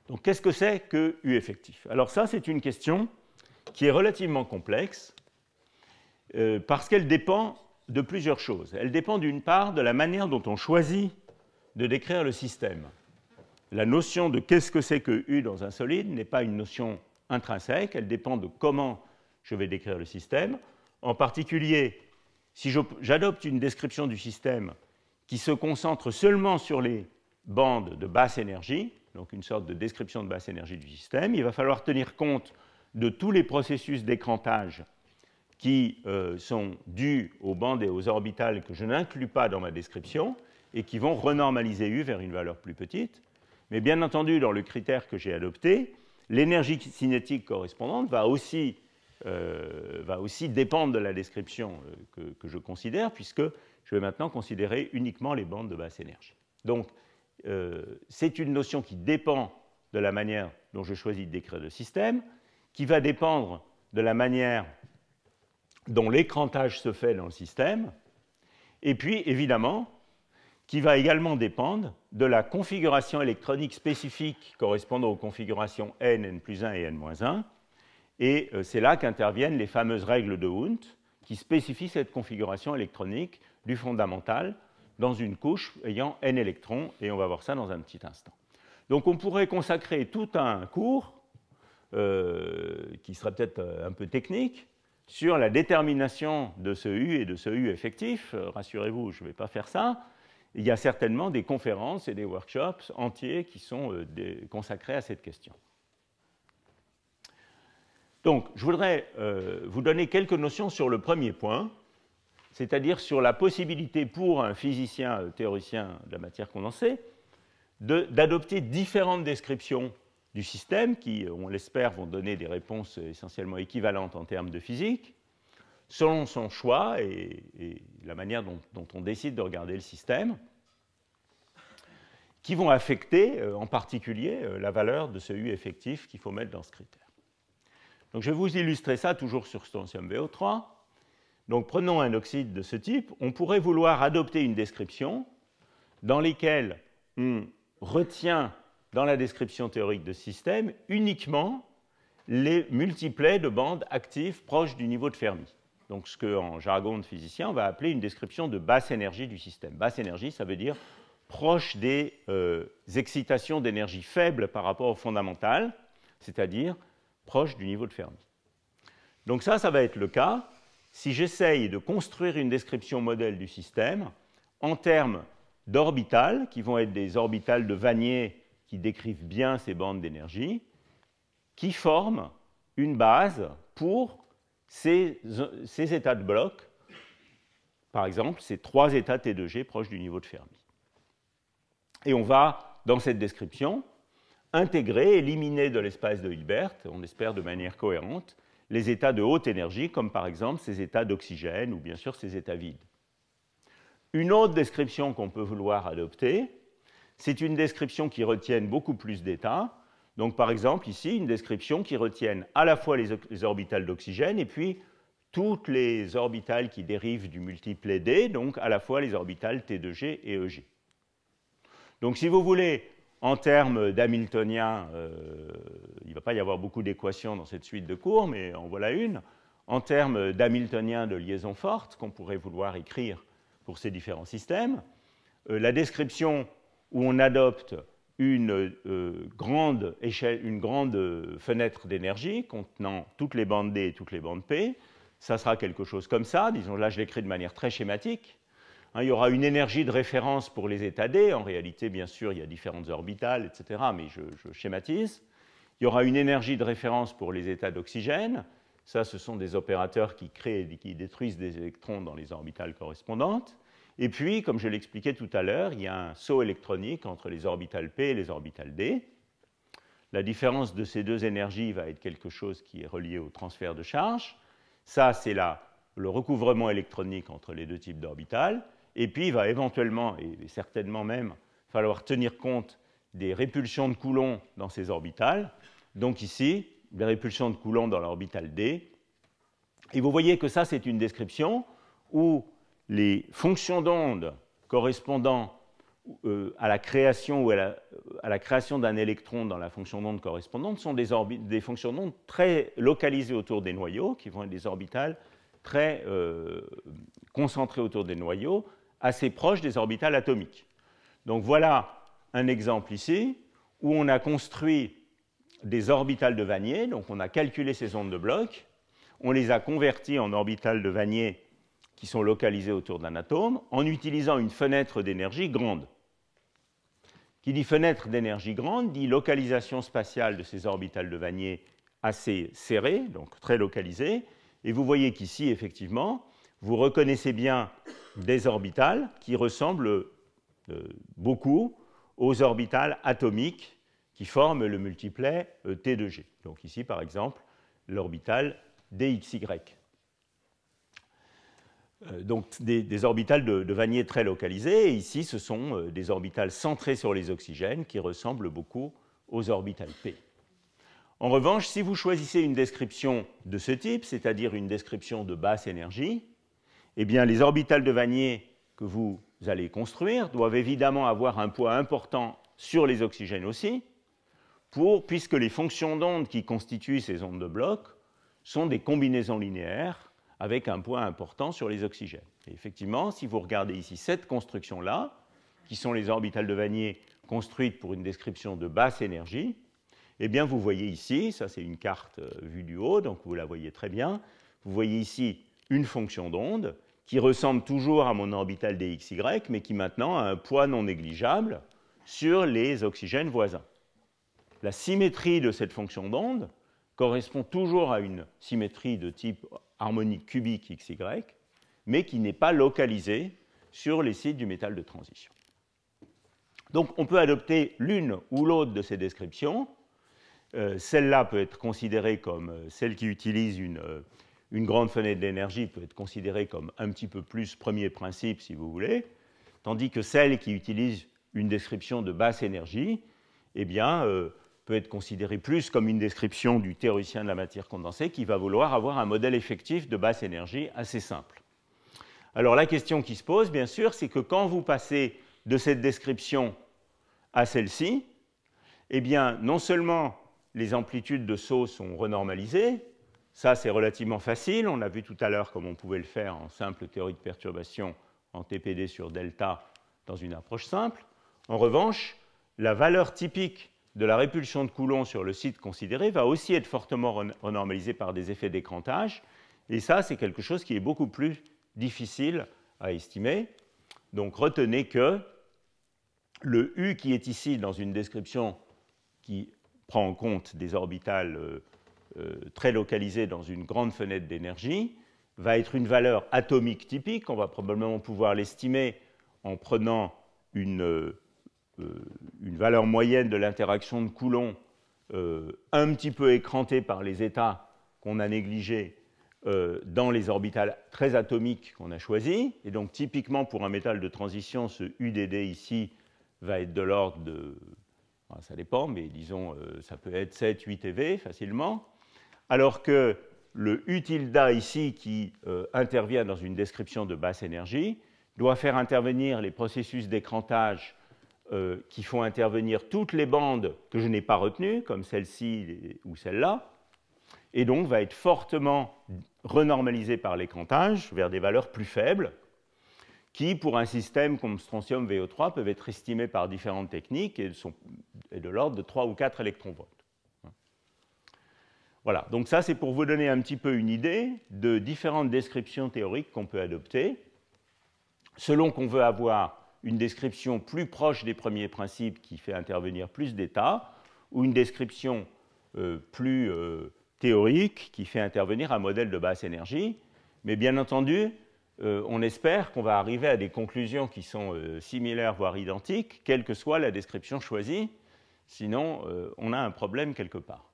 Donc qu'est-ce que c'est que U effectif Alors ça, c'est une question qui est relativement complexe euh, parce qu'elle dépend de plusieurs choses. Elle dépend d'une part de la manière dont on choisit de décrire le système. La notion de qu'est-ce que c'est que U dans un solide n'est pas une notion intrinsèque, elle dépend de comment je vais décrire le système. En particulier, si j'adopte une description du système qui se concentre seulement sur les bandes de basse énergie, donc une sorte de description de basse énergie du système. Il va falloir tenir compte de tous les processus d'écrantage qui euh, sont dus aux bandes et aux orbitales que je n'inclus pas dans ma description et qui vont renormaliser U vers une valeur plus petite. Mais bien entendu, dans le critère que j'ai adopté, l'énergie cinétique correspondante va aussi, euh, va aussi, dépendre de la description euh, que, que je considère, puisque je vais maintenant considérer uniquement les bandes de basse énergie. Donc, euh, c'est une notion qui dépend de la manière dont je choisis de décrire le système, qui va dépendre de la manière dont l'écrantage se fait dans le système, et puis évidemment, qui va également dépendre de la configuration électronique spécifique correspondant aux configurations n, n plus 1 et n moins 1. Et euh, c'est là qu'interviennent les fameuses règles de Hund qui spécifient cette configuration électronique du fondamental dans une couche ayant n électrons, et on va voir ça dans un petit instant. Donc on pourrait consacrer tout un cours, euh, qui serait peut-être euh, un peu technique, sur la détermination de ce U et de ce U effectif. Euh, rassurez-vous, je ne vais pas faire ça. Il y a certainement des conférences et des workshops entiers qui sont consacrés à cette question. Donc, je voudrais vous donner quelques notions sur le premier point, c'est-à-dire sur la possibilité pour un physicien euh, théoricien de la matière condensée d'adopter différentes descriptions du système qui, euh, on l'espère, vont donner des réponses euh, essentiellement équivalentes en termes de physique, selon son choix et, la manière dont, on décide de regarder le système, qui vont affecter en particulier la valeur de ce U effectif qu'il faut mettre dans ce critère. Donc je vais vous illustrer ça toujours sur strontium VO3 donc prenons un oxyde de ce type, on pourrait vouloir adopter une description dans laquelle on retient dans la description théorique de système uniquement les multiplets de bandes actives proches du niveau de Fermi. Donc ce qu'en jargon de physicien, on va appeler une description de basse énergie du système. Basse énergie, ça veut dire proche des euh, excitations d'énergie faible par rapport au fondamental, c'est-à-dire proche du niveau de Fermi. Donc ça, ça va être le cas si j'essaye de construire une description modèle du système en termes d'orbitales, qui vont être des orbitales de Vanier qui décrivent bien ces bandes d'énergie, qui forment une base pour ces, états de bloc, par exemple ces trois états T2G proches du niveau de Fermi. Et on va, dans cette description, intégrer, éliminer de l'espace de Hilbert, on espère de manière cohérente, les états de haute énergie, comme par exemple ces états d'oxygène ou bien sûr ces états vides. Une autre description qu'on peut vouloir adopter, c'est une description qui retienne beaucoup plus d'états. Donc par exemple ici, une description qui retienne à la fois les, orbitales d'oxygène et puis toutes les orbitales qui dérivent du multiple D, donc à la fois les orbitales T2G et EG. Donc si vous voulez en termes d'hamiltonien, euh, il ne va pas y avoir beaucoup d'équations dans cette suite de cours, mais en voilà une. En termes d'hamiltonien de liaison forte, qu'on pourrait vouloir écrire pour ces différents systèmes, euh, la description où on adopte une, euh, grande, une grande fenêtre d'énergie contenant toutes les bandes D et toutes les bandes P, ça sera quelque chose comme ça. Disons, là, je l'écris de manière très schématique. Hein, il y aura une énergie de référence pour les états D. En réalité, bien sûr, il y a différentes orbitales, etc., mais je, schématise. Il y aura une énergie de référence pour les états d'oxygène. Ça, ce sont des opérateurs qui créent qui détruisent des électrons dans les orbitales correspondantes. Et puis, comme je l'expliquais tout à l'heure, il y a un saut électronique entre les orbitales P et les orbitales D. La différence de ces deux énergies va être quelque chose qui est relié au transfert de charge. Ça, c'est le recouvrement électronique entre les deux types d'orbitales. Et puis, il va éventuellement, et certainement même, falloir tenir compte des répulsions de Coulomb dans ces orbitales. Donc ici, les répulsions de Coulomb dans l'orbital D. Et vous voyez que ça, c'est une description où les fonctions d'onde correspondant euh, à la création ou euh, à la, création d'un électron dans la fonction d'onde correspondante sont des, des fonctions d'onde très localisées autour des noyaux, qui vont être des orbitales très euh, concentrées autour des noyaux, assez proche des orbitales atomiques. Donc voilà un exemple ici où on a construit des orbitales de Vanier, donc on a calculé ces ondes de bloc, on les a converties en orbitales de Vanier qui sont localisées autour d'un atome en utilisant une fenêtre d'énergie grande. Qui dit fenêtre d'énergie grande dit localisation spatiale de ces orbitales de Vanier assez serrées, donc très localisées, et vous voyez qu'ici, effectivement, vous reconnaissez bien des orbitales qui ressemblent euh, beaucoup aux orbitales atomiques qui forment le multiplet euh, T 2 G. Donc ici, par exemple, l'orbitale DXY. Euh, donc des, orbitales de, Vanier très localisées, et ici ce sont des orbitales centrées sur les oxygènes qui ressemblent beaucoup aux orbitales P. En revanche, si vous choisissez une description de ce type, c'est-à-dire une description de basse énergie, eh les orbitales de Vanier que vous allez construire doivent évidemment avoir un poids important sur les oxygènes aussi, pour, puisque les fonctions d'onde qui constituent ces ondes de bloc sont des combinaisons linéaires avec un poids important sur les oxygènes. Et effectivement, si vous regardez ici cette construction-là, qui sont les orbitales de Vanier construites pour une description de basse énergie, eh bien vous voyez ici, ça c'est une carte euh, vue du haut, donc vous la voyez très bien, vous voyez ici une fonction d'onde qui ressemble toujours à mon orbital dxy, mais qui maintenant a un poids non négligeable sur les oxygènes voisins. La symétrie de cette fonction d'onde correspond toujours à une symétrie de type harmonique cubique xy, mais qui n'est pas localisée sur les sites du métal de transition. Donc on peut adopter l'une ou l'autre de ces descriptions. Euh, celle-là peut être considérée comme euh, celle qui utilise une, euh, une grande fenêtre d'énergie peut être considérée comme un petit peu plus premier principe, si vous voulez, tandis que celle qui utilise une description de basse énergie, eh bien, euh, peut être considérée plus comme une description du théoricien de la matière condensée qui va vouloir avoir un modèle effectif de basse énergie assez simple. Alors la question qui se pose, bien sûr, c'est que quand vous passez de cette description à celle-ci, eh bien, non seulement les amplitudes de saut sont renormalisées, ça, c'est relativement facile. On a vu tout à l'heure comment on pouvait le faire en simple théorie de perturbation en TPD sur delta dans une approche simple. En revanche, la valeur typique de la répulsion de Coulomb sur le site considéré va aussi être fortement renormalisée par des effets d'écrantage. Et ça, c'est quelque chose qui est beaucoup plus difficile à estimer. Donc retenez que le U qui est ici dans une description qui prend en compte des orbitales euh, euh, très localisé dans une grande fenêtre d'énergie va être une valeur atomique typique. On va probablement pouvoir l'estimer en prenant une, euh, euh, valeur moyenne de l'interaction de Coulomb un petit peu écrantée par les états qu'on a négligés dans les orbitales très atomiques qu'on a choisies. Et donc typiquement pour un métal de transition, ce UDD ici va être de l'ordre de... ça dépend, mais disons, ça peut être 7, 8 EV facilement alors que le U tilde ici, qui euh, intervient dans une description de basse énergie, doit faire intervenir les processus d'écrantage euh, qui font intervenir toutes les bandes que je n'ai pas retenues, comme celle-ci ou celle-là, et donc va être fortement renormalisé par l'écrantage vers des valeurs plus faibles, qui, pour un système comme Strontium VO3, peuvent être estimées par différentes techniques et, sont, de l'ordre de 3 ou 4 électronvolts. Voilà, donc ça c'est pour vous donner un petit peu une idée de différentes descriptions théoriques qu'on peut adopter, selon qu'on veut avoir une description plus proche des premiers principes qui fait intervenir plus d'états, ou une description euh, plus euh, théorique qui fait intervenir un modèle de basse énergie. Mais bien entendu, euh, on espère qu'on va arriver à des conclusions qui sont similaires, voire identiques, quelle que soit la description choisie. Sinon, on a un problème quelque part.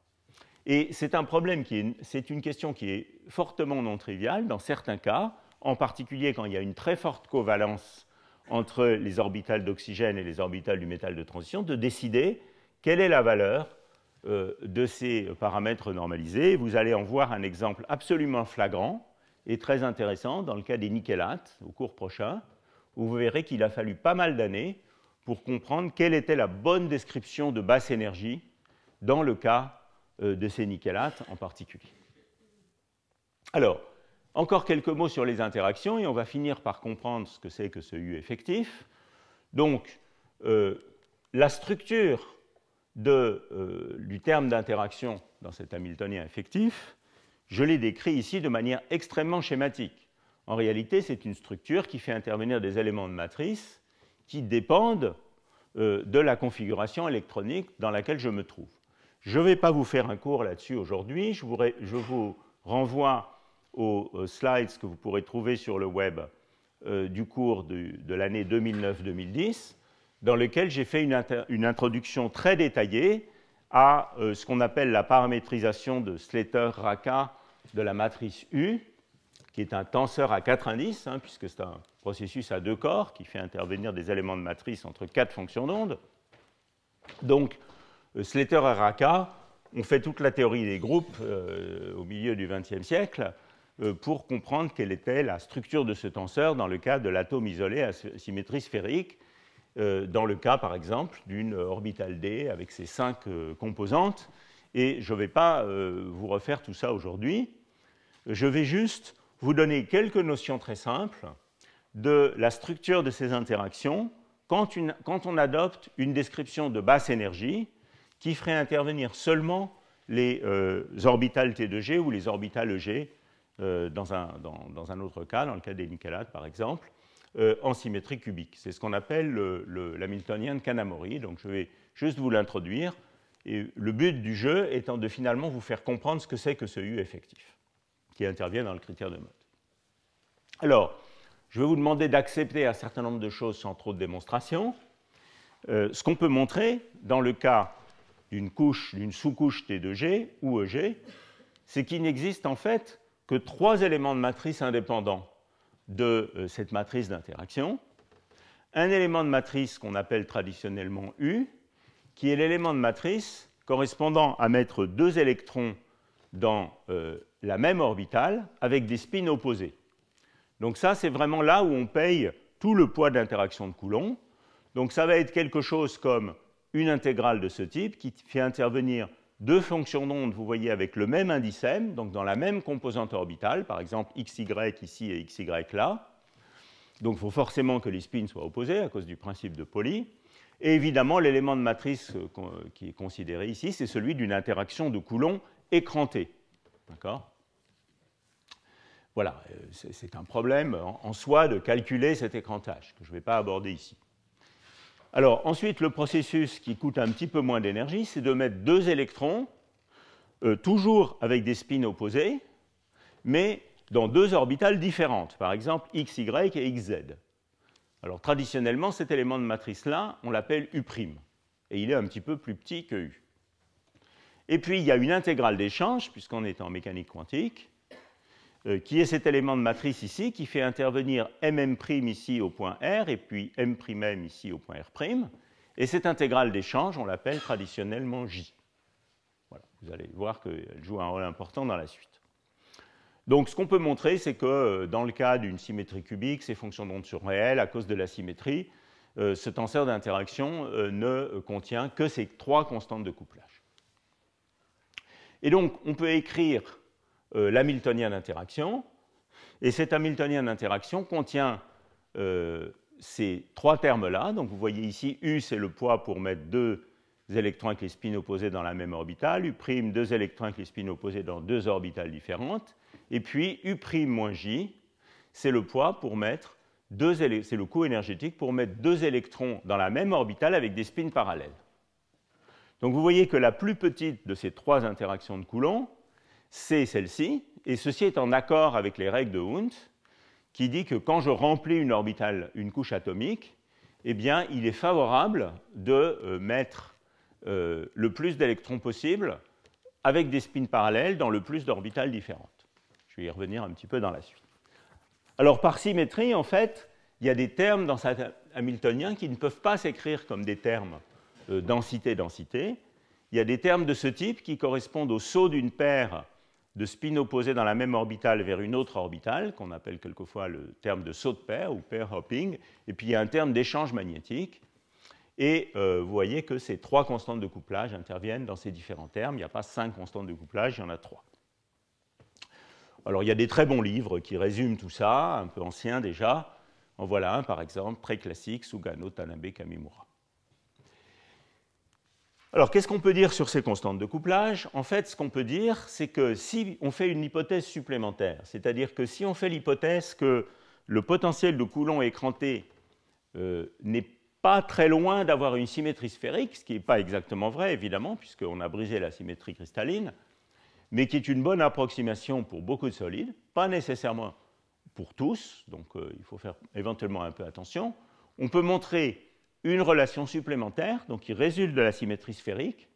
Et c'est un problème qui est, c'est une question qui est fortement non triviale dans certains cas, en particulier quand il y a une très forte covalence entre les orbitales d'oxygène et les orbitales du métal de transition, de décider quelle est la valeur euh, de ces paramètres normalisés. Vous allez en voir un exemple absolument flagrant et très intéressant dans le cas des nickelates au cours prochain, où vous verrez qu'il a fallu pas mal d'années pour comprendre quelle était la bonne description de basse énergie dans le cas euh, de ces nickelates en particulier. Alors, encore quelques mots sur les interactions et on va finir par comprendre ce que c'est que ce U effectif. Donc, euh, la structure euh, du terme d'interaction dans cet Hamiltonien effectif, je l'ai décrit ici de manière extrêmement schématique. En réalité, c'est une structure qui fait intervenir des éléments de matrice qui dépendent de la configuration électronique dans laquelle je me trouve. Je ne vais pas vous faire un cours là-dessus aujourd'hui. Je, vous, renvoie aux euh, slides que vous pourrez trouver sur le web euh, du cours de, l'année 2009-2010, dans lequel j'ai fait une, introduction très détaillée à euh, ce qu'on appelle la paramétrisation de Slater-Raka de la matrice U, qui est un tenseur à quatre indices, hein, puisque c'est un processus à deux corps qui fait intervenir des éléments de matrice entre quatre fonctions d'onde. Donc, euh, Slater et Raka ont fait toute la théorie des groupes euh, au milieu du XXe siècle euh, pour comprendre quelle était la structure de ce tenseur dans le cas de l'atome isolé à symétrie sphérique, dans le cas par exemple d'une orbitale D avec ses cinq composantes. Et je ne vais pas vous refaire tout ça aujourd'hui. Je vais juste vous donner quelques notions très simples de la structure de ces interactions quand on adopte une description de basse énergie, qui ferait intervenir seulement les euh, orbitales T2G ou les orbitales EG, euh, dans, un, dans, un, autre cas, dans le cas des nickelates par exemple, euh, en symétrie cubique. C'est ce qu'on appelle l'Hamiltonien de Kanamori, donc je vais juste vous l'introduire. Et le but du jeu étant de finalement vous faire comprendre ce que c'est que ce U effectif, qui intervient dans le critère de mode. Alors, je vais vous demander d'accepter un certain nombre de choses sans trop de démonstration. ce qu'on peut montrer dans le cas d'une couche, d'une sous-couche T2G ou EG, c'est qu'il n'existe en fait que trois éléments de matrice indépendants de euh, cette matrice d'interaction. Un élément de matrice qu'on appelle traditionnellement U, qui est l'élément de matrice correspondant à mettre deux électrons dans euh, la même orbitale avec des spins opposés. Donc ça, c'est vraiment là où on paye tout le poids d'interaction de Coulomb. Donc ça va être quelque chose comme une intégrale de ce type qui fait intervenir deux fonctions d'onde, vous voyez, avec le même indice m, donc dans la même composante orbitale, par exemple xy ici et xy là. Donc il faut forcément que les spins soient opposés à cause du principe de Pauli. Et évidemment, l'élément de matrice euh, euh, qui est considéré ici, c'est celui d'une interaction de Coulomb écrantée. D'accord Voilà, euh, c'est un problème en soi de calculer cet écrantage que je ne vais pas aborder ici. Alors ensuite, le processus qui coûte un petit peu moins d'énergie, c'est de mettre deux électrons, euh, toujours avec des spins opposés, mais dans deux orbitales différentes, par exemple xy et xz. Alors traditionnellement, cet élément de matrice-là, on l'appelle U', et il est un petit peu plus petit que U. Et puis il y a une intégrale d'échange, puisqu'on est en mécanique quantique, euh, qui est cet élément de matrice ici, qui fait intervenir mm' ici au point R et puis m'm ici au point R'. Et cette intégrale d'échange, on l'appelle traditionnellement J. vous allez voir qu'elle joue un rôle important dans la suite. Donc ce qu'on peut montrer, c'est que euh, dans le cas d'une symétrie cubique, ces fonctions d'onde sur réelle, à cause de la symétrie, euh, ce tenseur d'interaction ne contient que ces trois constantes de couplage. Et donc on peut écrire euh, l'Hamiltonien d'interaction. Et cet Hamiltonien d'interaction contient euh, ces trois termes-là. Donc vous voyez ici, U, c'est le poids pour mettre deux électrons qui les spins opposés dans la même orbitale, U', deux électrons qui les spins opposés dans deux orbitales différentes, et puis U' moins J, c'est le poids pour mettre deux, c'est le coût énergétique pour mettre deux électrons dans la même orbitale avec des spins parallèles. Donc vous voyez que la plus petite de ces trois interactions de Coulomb c'est celle-ci, et ceci est en accord avec les règles de Hund, qui dit que quand je remplis une orbitale, une couche atomique, eh bien, il est favorable de euh, mettre euh, le plus d'électrons possible avec des spins parallèles dans le plus d'orbitales différentes. Je vais y revenir un petit peu dans la suite. Alors, par symétrie, en fait, il y a des termes dans cet hamiltonien qui ne peuvent pas s'écrire comme des termes euh, densité-densité. Il y a des termes de ce type qui correspondent au saut d'une paire de spin opposé dans la même orbitale vers une autre orbitale, qu'on appelle quelquefois le terme de saut de paire ou pair hopping, et puis il y a un terme d'échange magnétique. Et euh, vous voyez que ces trois constantes de couplage interviennent dans ces différents termes. Il n'y a pas cinq constantes de couplage, il y en a trois. Alors il y a des très bons livres qui résument tout ça, un peu anciens déjà. En voilà un par exemple, très classique, Sugano Tanabe Kamimura. Alors, qu'est-ce qu'on peut dire sur ces constantes de couplage En fait, ce qu'on peut dire, c'est que si on fait une hypothèse supplémentaire, c'est-à-dire que si on fait l'hypothèse que le potentiel de Coulomb écranté euh, n'est pas très loin d'avoir une symétrie sphérique, ce qui n'est pas exactement vrai, évidemment, puisqu'on a brisé la symétrie cristalline, mais qui est une bonne approximation pour beaucoup de solides, pas nécessairement pour tous, donc euh, il faut faire éventuellement un peu attention, on peut montrer une relation supplémentaire, donc qui résulte de la symétrie sphérique,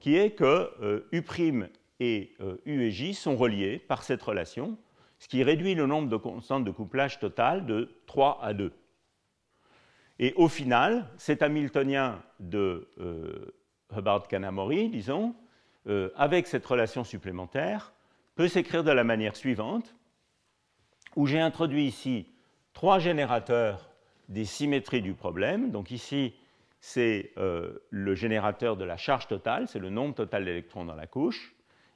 qui est que euh, U' et euh, U et J sont reliés par cette relation, ce qui réduit le nombre de constantes de couplage total de 3 à 2. Et au final, cet Hamiltonien de euh, Hubbard-Kanamori, disons, avec cette relation supplémentaire, peut s'écrire de la manière suivante, où j'ai introduit ici trois générateurs des symétries du problème. Donc ici, c'est euh, le générateur de la charge totale, c'est le nombre total d'électrons dans la couche.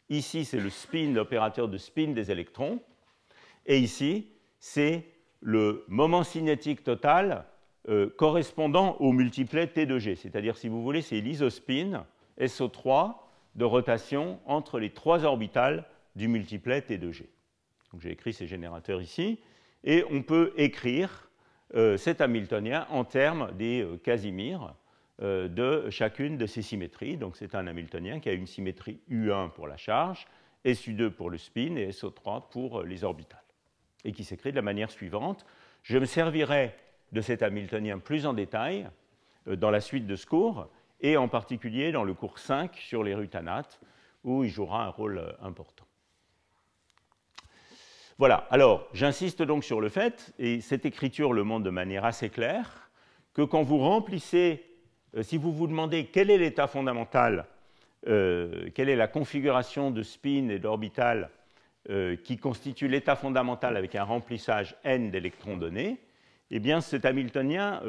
Ici, c'est le spin, l'opérateur de spin des électrons. Et ici, c'est le moment cinétique total euh, correspondant au multiplet T 2 G. C'est-à-dire, si vous voulez, c'est l'isospin SO3 de rotation entre les trois orbitales du multiplet T 2 G. Donc j'ai écrit ces générateurs ici. Et on peut écrire euh, cet Hamiltonien en termes des euh, Casimir euh, de chacune de ces symétries. Donc c'est un Hamiltonien qui a une symétrie U1 pour la charge, SU2 pour le spin et SO3 pour les orbitales, et qui s'écrit de la manière suivante. Je me servirai de cet Hamiltonien plus en détail dans la suite de ce cours, et en particulier dans le cours 5 sur les rutanates, où il jouera un rôle important. Voilà, alors j'insiste donc sur le fait, et cette écriture le montre de manière assez claire, que quand vous remplissez, euh, si vous vous demandez quel est l'état fondamental, euh, quelle est la configuration de spin et d'orbital euh, qui constitue l'état fondamental avec un remplissage n d'électrons donnés, eh bien cet Hamiltonien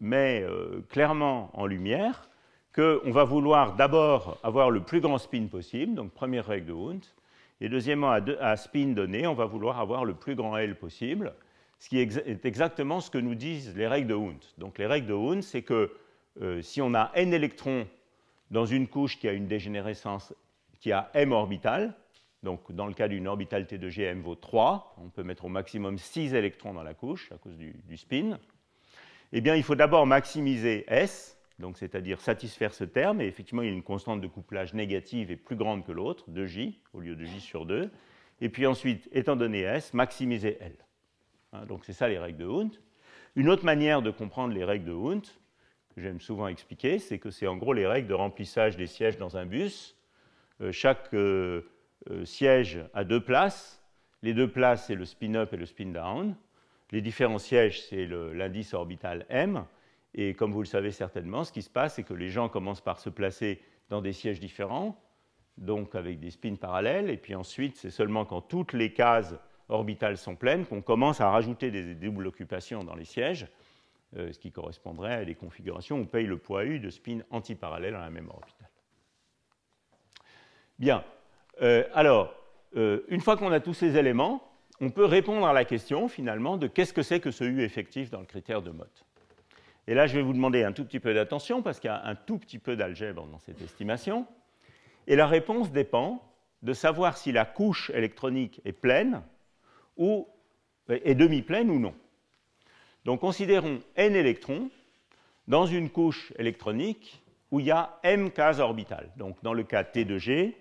met clairement en lumière qu'on va vouloir d'abord avoir le plus grand spin possible, donc première règle de Hund. Et deuxièmement, à, spin donné, on va vouloir avoir le plus grand L possible, ce qui est exactement ce que nous disent les règles de Hund. Donc les règles de Hund, c'est que euh, si on a n électrons dans une couche qui a une dégénérescence qui a m orbital, donc dans le cas d'une orbitale T 2 G, m vaut 3, on peut mettre au maximum 6 électrons dans la couche à cause du, du spin, eh bien il faut d'abord maximiser S, donc c'est-à-dire satisfaire ce terme, et effectivement il y a une constante de couplage négative et plus grande que l'autre, 2j, au lieu de j sur 2, et puis ensuite, étant donné S, maximiser L. Hein, donc c'est ça les règles de Hund. Une autre manière de comprendre les règles de Hund, que j'aime souvent expliquer, c'est que c'est en gros les règles de remplissage des sièges dans un bus. Euh, chaque euh, euh, siège a deux places. Les deux places, c'est le spin-up et le spin-down. Les différents sièges, c'est l'indice orbital M. Et comme vous le savez certainement, ce qui se passe, c'est que les gens commencent par se placer dans des sièges différents, donc avec des spins parallèles, et puis ensuite, c'est seulement quand toutes les cases orbitales sont pleines qu'on commence à rajouter des doubles occupations dans les sièges, euh, ce qui correspondrait à des configurations où on paye le poids U de spins antiparallèles dans la même orbitale. Bien, euh, alors, euh, une fois qu'on a tous ces éléments, on peut répondre à la question finalement de qu'est-ce que c'est que ce U effectif dans le critère de Mott. Et là, je vais vous demander un tout petit peu d'attention parce qu'il y a un tout petit peu d'algèbre dans cette estimation. Et la réponse dépend de savoir si la couche électronique est pleine ou euh, est demi-pleine ou non. Donc considérons n électrons dans une couche électronique où il y a m cases orbitales. Donc dans le cas T 2 G,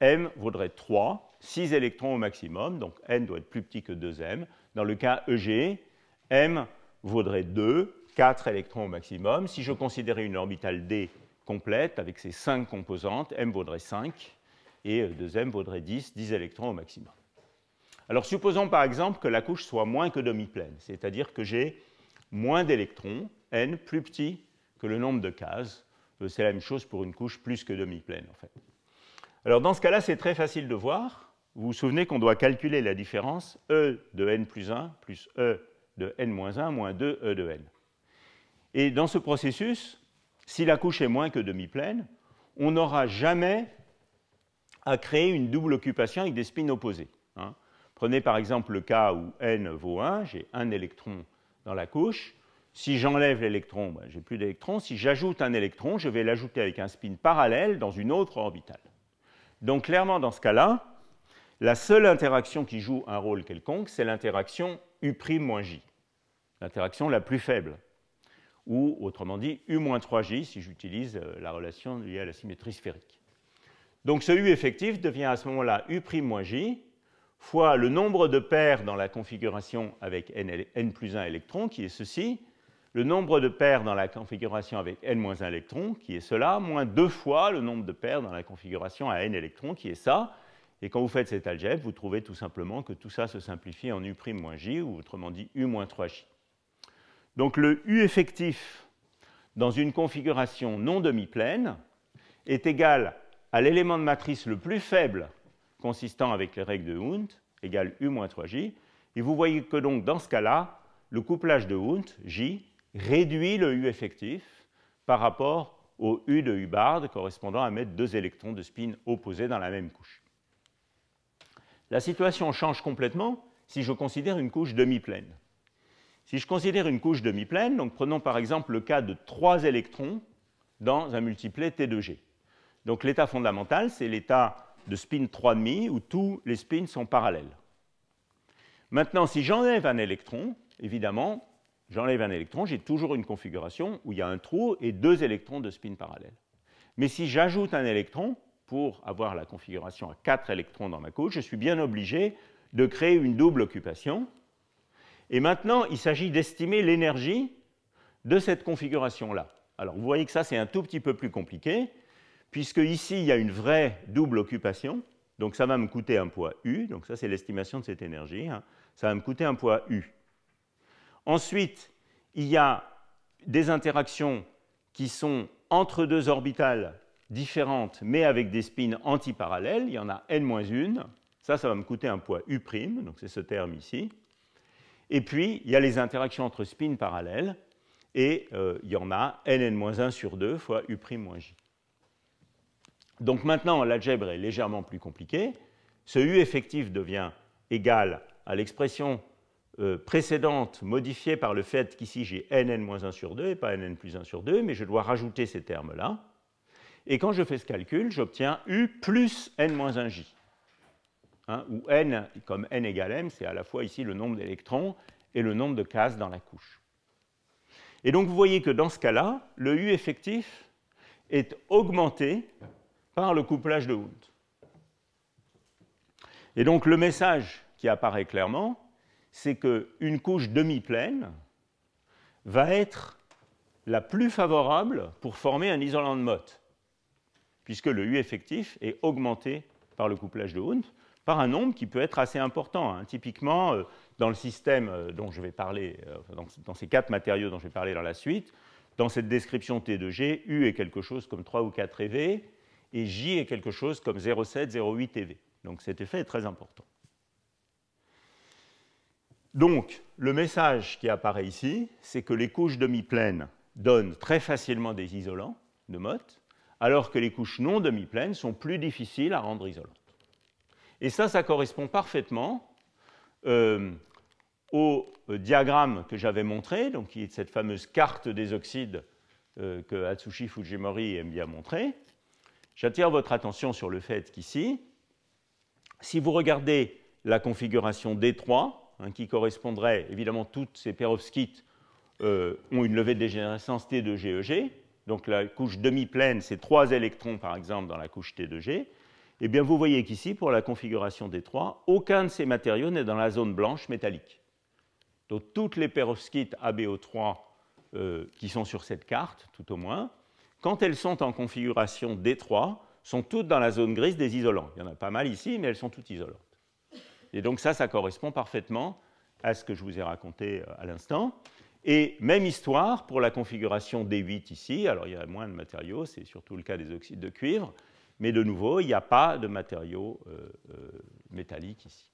m vaudrait 3, 6 électrons au maximum, donc n doit être plus petit que 2m. Dans le cas EG, m vaudrait 2, 4 électrons au maximum. Si je considérais une orbitale d complète avec ses 5 composantes, m vaudrait 5 et 2m euh, vaudrait 10, 10 électrons au maximum. Alors supposons par exemple que la couche soit moins que demi-pleine, c'est-à-dire que j'ai moins d'électrons, n plus petit que le nombre de cases. Euh, c'est la même chose pour une couche plus que demi-pleine en fait. Alors dans ce cas-là, c'est très facile de voir. Vous vous souvenez qu'on doit calculer la différence E de n plus 1 plus E de n moins 1 moins 2 E de n. Et dans ce processus, si la couche est moins que demi-pleine, on n'aura jamais à créer une double occupation avec des spins opposés. Hein. Prenez par exemple le cas où n vaut 1, j'ai un électron dans la couche. Si j'enlève l'électron, ben, j'ai plus d'électron. Si j'ajoute un électron, je vais l'ajouter avec un spin parallèle dans une autre orbitale. Donc clairement, dans ce cas-là, la seule interaction qui joue un rôle quelconque, c'est l'interaction U'-J, l'interaction la plus faible ou autrement dit U-3J si j'utilise euh, la relation liée à la symétrie sphérique. Donc ce U effectif devient à ce moment-là U'-J fois le nombre de paires dans la configuration avec n, plus 1 électrons, qui est ceci, le nombre de paires dans la configuration avec n-1 moins électrons, qui est cela, moins deux fois le nombre de paires dans la configuration à n électrons, qui est ça. Et quand vous faites cette algèbre, vous trouvez tout simplement que tout ça se simplifie en U'-J, ou autrement dit U-3J. Donc le U effectif dans une configuration non demi-pleine est égal à l'élément de matrice le plus faible consistant avec les règles de Hund, égal U-3J. Et vous voyez que donc dans ce cas-là, le couplage de Hund, J, réduit le U effectif par rapport au U de Hubbard correspondant à mettre deux électrons de spin opposés dans la même couche. La situation change complètement si je considère une couche demi-pleine. Si je considère une couche demi-pleine, donc prenons par exemple le cas de trois électrons dans un multiplet T2G. Donc l'état fondamental, c'est l'état de spin 3,5 où tous les spins sont parallèles. Maintenant, si j'enlève un électron, évidemment, j'enlève un électron, j'ai toujours une configuration où il y a un trou et deux électrons de spin parallèle. Mais si j'ajoute un électron, pour avoir la configuration à 4 électrons dans ma couche, je suis bien obligé de créer une double occupation et maintenant, il s'agit d'estimer l'énergie de cette configuration-là. Alors vous voyez que ça, c'est un tout petit peu plus compliqué, puisque ici, il y a une vraie double occupation. Donc ça va me coûter un poids U, donc ça c'est l'estimation de cette énergie, hein. ça va me coûter un poids U. Ensuite, il y a des interactions qui sont entre deux orbitales différentes, mais avec des spins antiparallèles, il y en a n-1, ça ça va me coûter un poids U', donc c'est ce terme ici. Et puis, il y a les interactions entre spins parallèles, et euh, il y en a nn 1 sur 2 fois u'-j. Donc maintenant, l'algèbre est légèrement plus compliquée. Ce u effectif devient égal à l'expression euh, précédente modifiée par le fait qu'ici j'ai nn-1 sur 2 et pas nn plus 1 sur 2, mais je dois rajouter ces termes-là. Et quand je fais ce calcul, j'obtiens u plus n-1j. Hein, où n, comme n égale m, c'est à la fois ici le nombre d'électrons et le nombre de cases dans la couche. Et donc vous voyez que dans ce cas-là, le U effectif est augmenté par le couplage de Hund. Et donc le message qui apparaît clairement, c'est qu'une couche demi-pleine va être la plus favorable pour former un isolant de Mott, puisque le U effectif est augmenté par le couplage de Hund par un nombre qui peut être assez important. Hein. Typiquement, euh, dans le système euh, dont je vais parler, euh, dans ces quatre matériaux dont je vais parler dans la suite, dans cette description T de G, U est quelque chose comme 3 ou 4 EV, et J est quelque chose comme 0,7, 0,8 EV. Donc cet effet est très important. Donc, le message qui apparaît ici, c'est que les couches demi-pleines donnent très facilement des isolants de Mott, alors que les couches non demi-pleines sont plus difficiles à rendre isolantes. Et ça, ça correspond parfaitement euh, au diagramme que j'avais montré, donc qui est cette fameuse carte des oxydes euh, que Atsushi Fujimori aime bien montrer. J'attire votre attention sur le fait qu'ici, si vous regardez la configuration D3, hein, qui correspondrait, évidemment, toutes ces perovskites euh, ont une levée de dégénérescence T2GEG, e donc la couche demi-pleine, c'est trois électrons par exemple dans la couche T2G eh bien vous voyez qu'ici, pour la configuration D3, aucun de ces matériaux n'est dans la zone blanche métallique. Donc toutes les perovskites ABO3 euh, qui sont sur cette carte, tout au moins, quand elles sont en configuration D3, sont toutes dans la zone grise des isolants. Il y en a pas mal ici, mais elles sont toutes isolantes. Et donc ça, ça correspond parfaitement à ce que je vous ai raconté euh, à l'instant. Et même histoire pour la configuration D8 ici. Alors il y a moins de matériaux, c'est surtout le cas des oxydes de cuivre mais de nouveau, il n'y a pas de matériaux euh, euh, métalliques ici.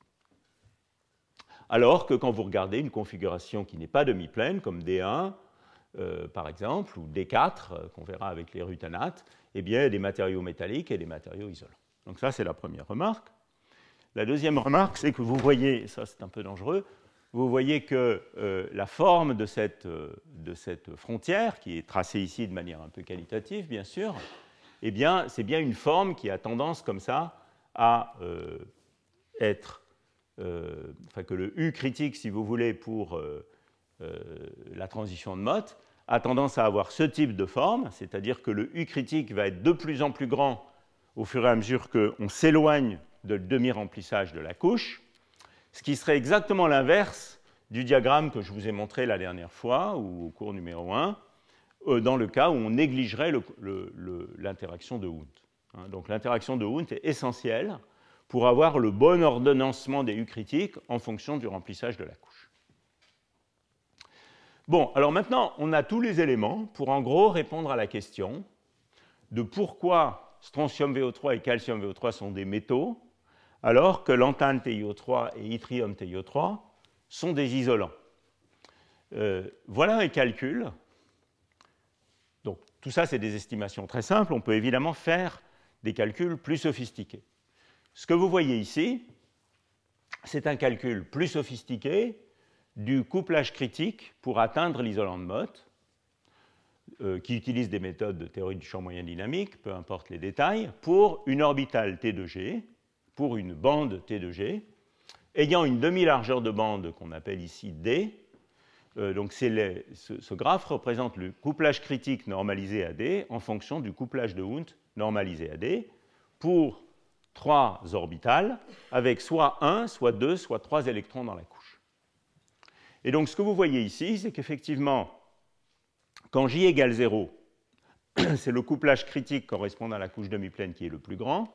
Alors que quand vous regardez une configuration qui n'est pas demi-pleine, comme D1 euh, par exemple, ou D4, qu'on verra avec les rutanates, eh bien, il y a des matériaux métalliques et des matériaux isolants. Donc ça, c'est la première remarque. La deuxième remarque, c'est que vous voyez, ça c'est un peu dangereux, vous voyez que la forme de cette, de cette, frontière, qui est tracée ici de manière un peu qualitative, bien sûr, eh bien, c'est bien une forme qui a tendance comme ça à euh, être, euh, enfin que le U critique, si vous voulez, pour euh, la transition de mode, a tendance à avoir ce type de forme, c'est-à-dire que le U critique va être de plus en plus grand au fur et à mesure qu'on s'éloigne de demi-remplissage de la couche, ce qui serait exactement l'inverse du diagramme que je vous ai montré la dernière fois ou au cours numéro 1, euh, dans le cas où on négligerait l'interaction de Hund. Hein, donc l'interaction de Hund est essentielle pour avoir le bon ordonnancement des U critiques en fonction du remplissage de la couche. Bon, alors maintenant, on a tous les éléments pour en gros répondre à la question de pourquoi strontium VO3 et calcium VO3 sont des métaux, alors que lantane TiO3 et yttrium TiO3 sont des isolants. Euh, voilà un calcul tout ça, c'est des estimations très simples. On peut évidemment faire des calculs plus sophistiqués. Ce que vous voyez ici, c'est un calcul plus sophistiqué du couplage critique pour atteindre l'isolant de Mott, euh, qui utilise des méthodes de théorie du champ moyen dynamique, peu importe les détails, pour une orbitale T2G, pour une bande T2G, ayant une demi-largeur de bande qu'on appelle ici D, euh, donc ce, graphe représente le couplage critique normalisé à D en fonction du couplage de Hund normalisé à D pour trois orbitales avec soit 1, soit 2, soit 3 électrons dans la couche. Et donc ce que vous voyez ici, c'est qu'effectivement, quand J égale 0, c'est le couplage critique correspondant à la couche demi-pleine qui est le plus grand,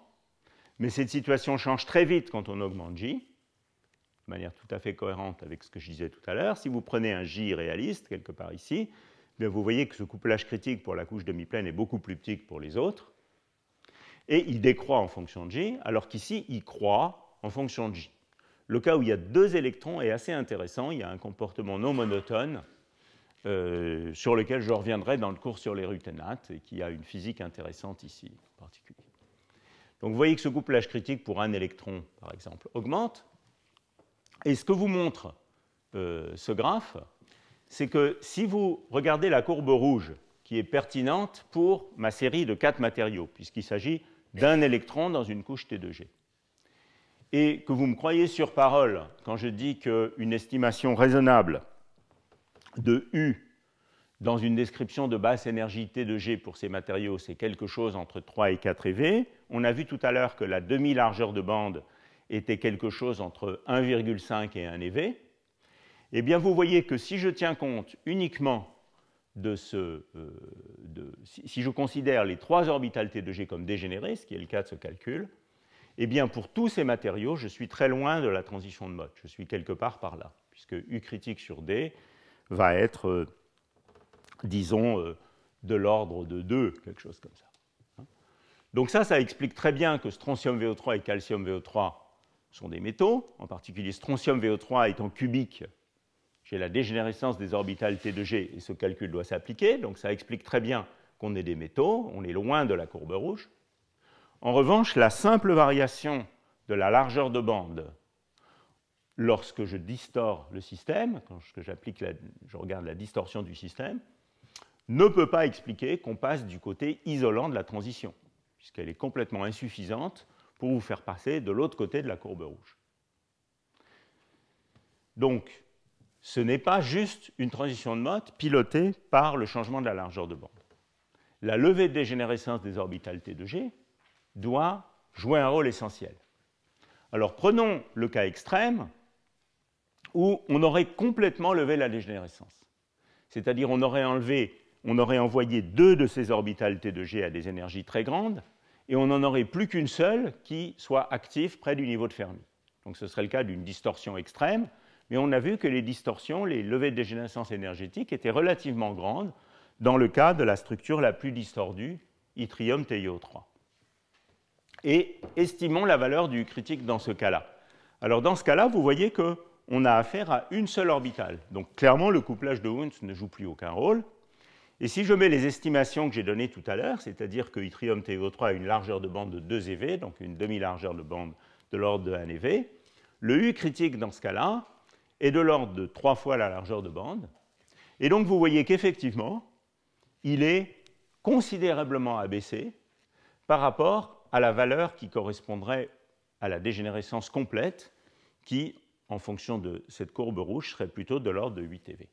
mais cette situation change très vite quand on augmente J de manière tout à fait cohérente avec ce que je disais tout à l'heure. Si vous prenez un J réaliste, quelque part ici, ben, vous voyez que ce couplage critique pour la couche demi-pleine est beaucoup plus petit que pour les autres. Et il décroît en fonction de J, alors qu'ici, il croît en fonction de J. Le cas où il y a deux électrons est assez intéressant. Il y a un comportement non monotone euh, sur lequel je reviendrai dans le cours sur les ruténates et qui a une physique intéressante ici en particulier. Donc vous voyez que ce couplage critique pour un électron, par exemple, augmente, et ce que vous montre euh, ce graphe, c'est que si vous regardez la courbe rouge, qui est pertinente pour ma série de quatre matériaux, puisqu'il s'agit d'un électron dans une couche T2G, et que vous me croyez sur parole quand je dis qu'une estimation raisonnable de U dans une description de basse énergie T2G pour ces matériaux, c'est quelque chose entre 3 et 4 EV. On a vu tout à l'heure que la demi-largeur de bande était quelque chose entre 1,5 et 1 EV, eh bien vous voyez que si je tiens compte uniquement de ce... Euh, si, je considère les trois orbitales T de G comme dégénérées, ce qui est le cas de ce calcul, eh bien pour tous ces matériaux, je suis très loin de la transition de mode. Je suis quelque part par là, puisque U critique sur D va être, euh, disons, euh, de l'ordre de 2, quelque chose comme ça. Donc ça, ça explique très bien que strontium VO3 et calcium VO3 sont des métaux, en particulier strontium VO3 étant cubique. J'ai la dégénérescence des orbitales T2G et ce calcul doit s'appliquer, donc ça explique très bien qu'on est des métaux, on est loin de la courbe rouge. En revanche, la simple variation de la largeur de bande lorsque je distors le système, quand je regarde la distorsion du système, ne peut pas expliquer qu'on passe du côté isolant de la transition, puisqu'elle est complètement insuffisante pour vous faire passer de l'autre côté de la courbe rouge. Donc, ce n'est pas juste une transition de mode pilotée par le changement de la largeur de bande. La levée de dégénérescence des orbitales T de G doit jouer un rôle essentiel. Alors prenons le cas extrême où on aurait complètement levé la dégénérescence. C'est-à-dire on aurait enlevé, on aurait envoyé deux de ces orbitales T de G à des énergies très grandes et on n'en aurait plus qu'une seule qui soit active près du niveau de Fermi. Donc ce serait le cas d'une distorsion extrême, mais on a vu que les distorsions, les levées de dégénérescence énergétique étaient relativement grandes dans le cas de la structure la plus distordue, yttrium TiO3. Et estimons la valeur du critique dans ce cas-là. Alors dans ce cas-là, vous voyez qu'on a affaire à une seule orbitale. Donc clairement, le couplage de Wundt ne joue plus aucun rôle. Et si je mets les estimations que j'ai données tout à l'heure, c'est-à-dire que yttrium to 3 a une largeur de bande de 2 EV, donc une demi-largeur de bande de l'ordre de 1 EV, le U critique dans ce cas-là est de l'ordre de 3 fois la largeur de bande. Et donc vous voyez qu'effectivement, il est considérablement abaissé par rapport à la valeur qui correspondrait à la dégénérescence complète, qui, en fonction de cette courbe rouge, serait plutôt de l'ordre de 8 EV.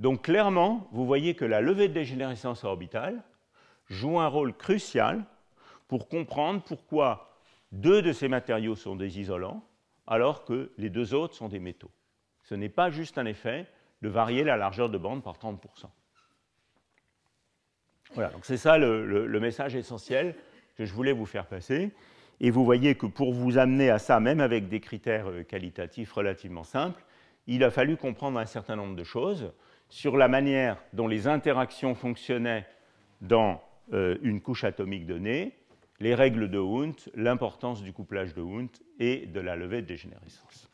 Donc clairement, vous voyez que la levée de dégénérescence orbitale joue un rôle crucial pour comprendre pourquoi deux de ces matériaux sont des isolants alors que les deux autres sont des métaux. Ce n'est pas juste un effet de varier la largeur de bande par 30%. Voilà, donc c'est ça le, le, message essentiel que je voulais vous faire passer. Et vous voyez que pour vous amener à ça, même avec des critères euh, qualitatifs relativement simples, il a fallu comprendre un certain nombre de choses sur la manière dont les interactions fonctionnaient dans euh, une couche atomique donnée, les règles de Hund, l'importance du couplage de Hund et de la levée de dégénérescence.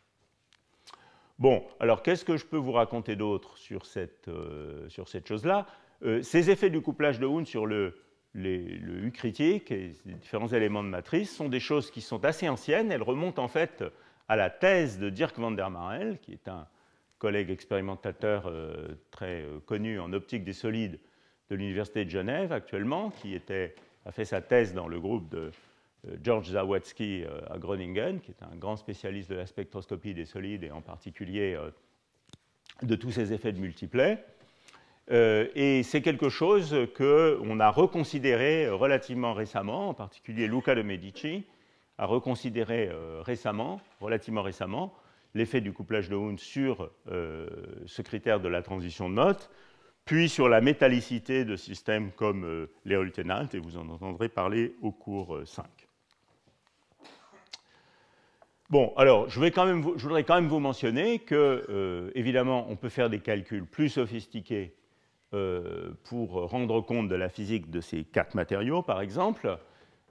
Bon, alors qu'est-ce que je peux vous raconter d'autre sur cette, euh, cette chose-là euh, Ces effets du couplage de Hund sur le, le U critique et les différents éléments de matrice sont des choses qui sont assez anciennes. Elles remontent en fait à la thèse de Dirk van der Marel, qui est un collègue expérimentateur euh, très euh, connu en optique des solides de l'Université de Genève actuellement, qui était, a fait sa thèse dans le groupe de euh, George Zawadzki à Groningen, qui est un grand spécialiste de la spectroscopie des solides et en particulier de tous ces effets de multiplets. et c'est quelque chose qu'on a reconsidéré relativement récemment, en particulier Luca de Medici a reconsidéré récemment, relativement récemment, l'effet du couplage de Hund sur euh, ce critère de la transition de notes, puis sur la métallicité de systèmes comme euh, les et vous en entendrez parler au cours 5. Euh, bon, alors, je, voudrais quand même vous mentionner que, évidemment, on peut faire des calculs plus sophistiqués pour rendre compte de la physique de ces quatre matériaux, par exemple.